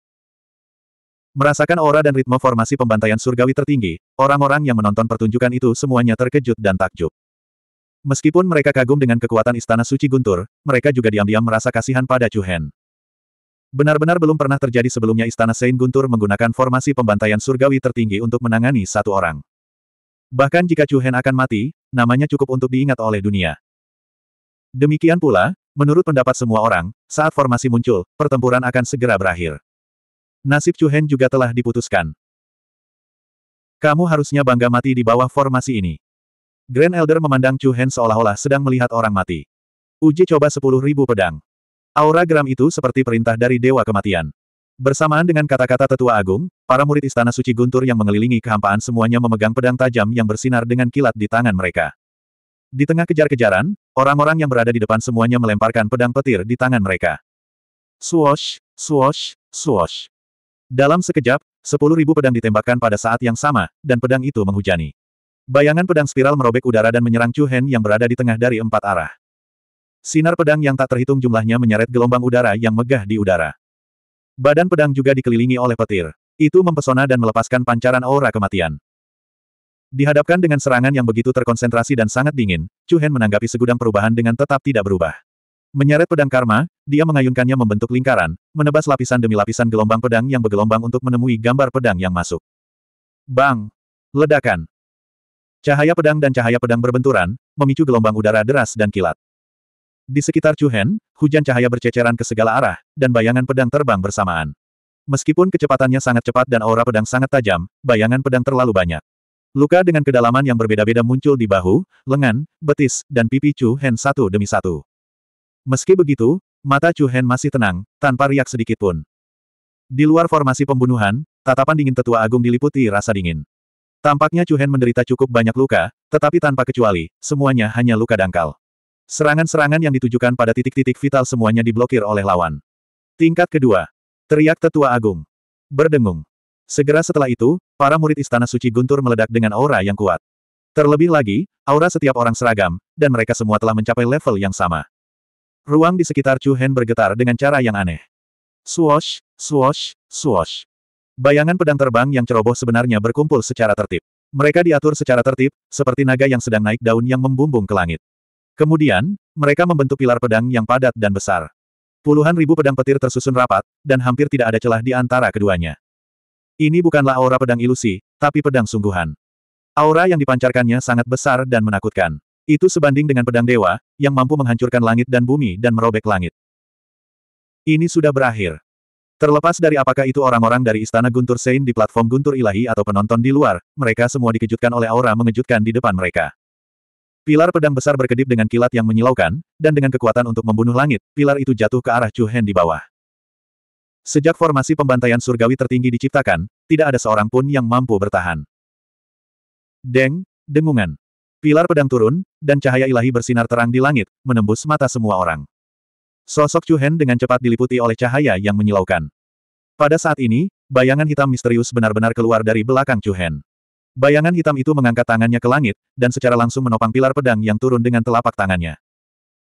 [SPEAKER 1] Merasakan aura dan ritme formasi pembantaian surgawi tertinggi, orang-orang yang menonton pertunjukan itu semuanya terkejut dan takjub. Meskipun mereka kagum dengan kekuatan Istana Suci Guntur, mereka juga diam-diam merasa kasihan pada Chu Hen. Benar-benar belum pernah terjadi sebelumnya Istana Saint Guntur menggunakan formasi pembantaian surgawi tertinggi untuk menangani satu orang. Bahkan jika Chu Hen akan mati, namanya cukup untuk diingat oleh dunia. Demikian pula, menurut pendapat semua orang, saat formasi muncul, pertempuran akan segera berakhir. Nasib Chu Hen juga telah diputuskan. Kamu harusnya bangga mati di bawah formasi ini. Grand Elder memandang Chu Hen seolah-olah sedang melihat orang mati. Uji coba sepuluh ribu pedang. Aura geram itu seperti perintah dari Dewa Kematian. Bersamaan dengan kata-kata tetua agung, para murid Istana Suci Guntur yang mengelilingi kehampaan semuanya memegang pedang tajam yang bersinar dengan kilat di tangan mereka. Di tengah kejar-kejaran, orang-orang yang berada di depan semuanya melemparkan pedang petir di tangan mereka. Swash, swash, swash. Dalam sekejap, sepuluh ribu pedang ditembakkan pada saat yang sama, dan pedang itu menghujani. Bayangan pedang spiral merobek udara dan menyerang Chu Hen yang berada di tengah dari empat arah. Sinar pedang yang tak terhitung jumlahnya menyeret gelombang udara yang megah di udara. Badan pedang juga dikelilingi oleh petir. Itu mempesona dan melepaskan pancaran aura kematian. Dihadapkan dengan serangan yang begitu terkonsentrasi dan sangat dingin, Chu Hen menanggapi segudang perubahan dengan tetap tidak berubah. Menyeret pedang karma, dia mengayunkannya membentuk lingkaran, menebas lapisan demi lapisan gelombang pedang yang bergelombang untuk menemui gambar pedang yang masuk. Bang! Ledakan! Cahaya pedang dan cahaya pedang berbenturan, memicu gelombang udara deras dan kilat. Di sekitar Chuhen, hujan cahaya berceceran ke segala arah, dan bayangan pedang terbang bersamaan. Meskipun kecepatannya sangat cepat dan aura pedang sangat tajam, bayangan pedang terlalu banyak. Luka dengan kedalaman yang berbeda-beda muncul di bahu, lengan, betis, dan pipi Chu Hen satu demi satu. Meski begitu, mata Chu Hen masih tenang, tanpa riak sedikitpun. Di luar formasi pembunuhan, tatapan dingin tetua agung diliputi rasa dingin. Tampaknya Chu Hen menderita cukup banyak luka, tetapi tanpa kecuali, semuanya hanya luka dangkal. Serangan-serangan yang ditujukan pada titik-titik vital semuanya diblokir oleh lawan. Tingkat kedua. Teriak tetua agung. Berdengung. Segera setelah itu, para murid Istana Suci Guntur meledak dengan aura yang kuat. Terlebih lagi, aura setiap orang seragam, dan mereka semua telah mencapai level yang sama. Ruang di sekitar Chu Hen bergetar dengan cara yang aneh. Swosh, swosh, swosh. Bayangan pedang terbang yang ceroboh sebenarnya berkumpul secara tertib. Mereka diatur secara tertib, seperti naga yang sedang naik daun yang membumbung ke langit. Kemudian, mereka membentuk pilar pedang yang padat dan besar. Puluhan ribu pedang petir tersusun rapat, dan hampir tidak ada celah di antara keduanya. Ini bukanlah aura pedang ilusi, tapi pedang sungguhan. Aura yang dipancarkannya sangat besar dan menakutkan. Itu sebanding dengan pedang dewa, yang mampu menghancurkan langit dan bumi dan merobek langit. Ini sudah berakhir. Terlepas dari apakah itu orang-orang dari Istana Guntur Sein di platform Guntur Ilahi atau penonton di luar, mereka semua dikejutkan oleh aura mengejutkan di depan mereka. Pilar pedang besar berkedip dengan kilat yang menyilaukan, dan dengan kekuatan untuk membunuh langit, pilar itu jatuh ke arah Chu Hen di bawah. Sejak formasi pembantaian surgawi tertinggi diciptakan, tidak ada seorang pun yang mampu bertahan. Deng, dengungan. Pilar pedang turun, dan cahaya ilahi bersinar terang di langit, menembus mata semua orang. Sosok Chu Hen dengan cepat diliputi oleh cahaya yang menyilaukan. Pada saat ini, bayangan hitam misterius benar-benar keluar dari belakang Chu Hen. Bayangan hitam itu mengangkat tangannya ke langit, dan secara langsung menopang pilar pedang yang turun dengan telapak tangannya.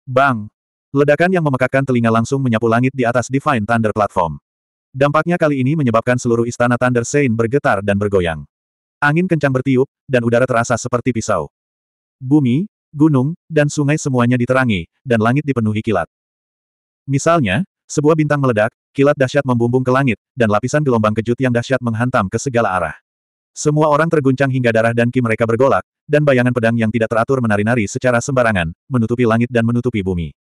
[SPEAKER 1] Bang! Ledakan yang memekakkan telinga langsung menyapu langit di atas Divine Thunder Platform. Dampaknya kali ini menyebabkan seluruh istana Thunder Sein bergetar dan bergoyang. Angin kencang bertiup, dan udara terasa seperti pisau. Bumi, gunung, dan sungai semuanya diterangi, dan langit dipenuhi kilat. Misalnya, sebuah bintang meledak, kilat dahsyat membumbung ke langit, dan lapisan gelombang kejut yang dahsyat menghantam ke segala arah. Semua orang terguncang hingga darah dan ki mereka bergolak, dan bayangan pedang yang tidak teratur menari-nari secara sembarangan, menutupi langit dan menutupi bumi.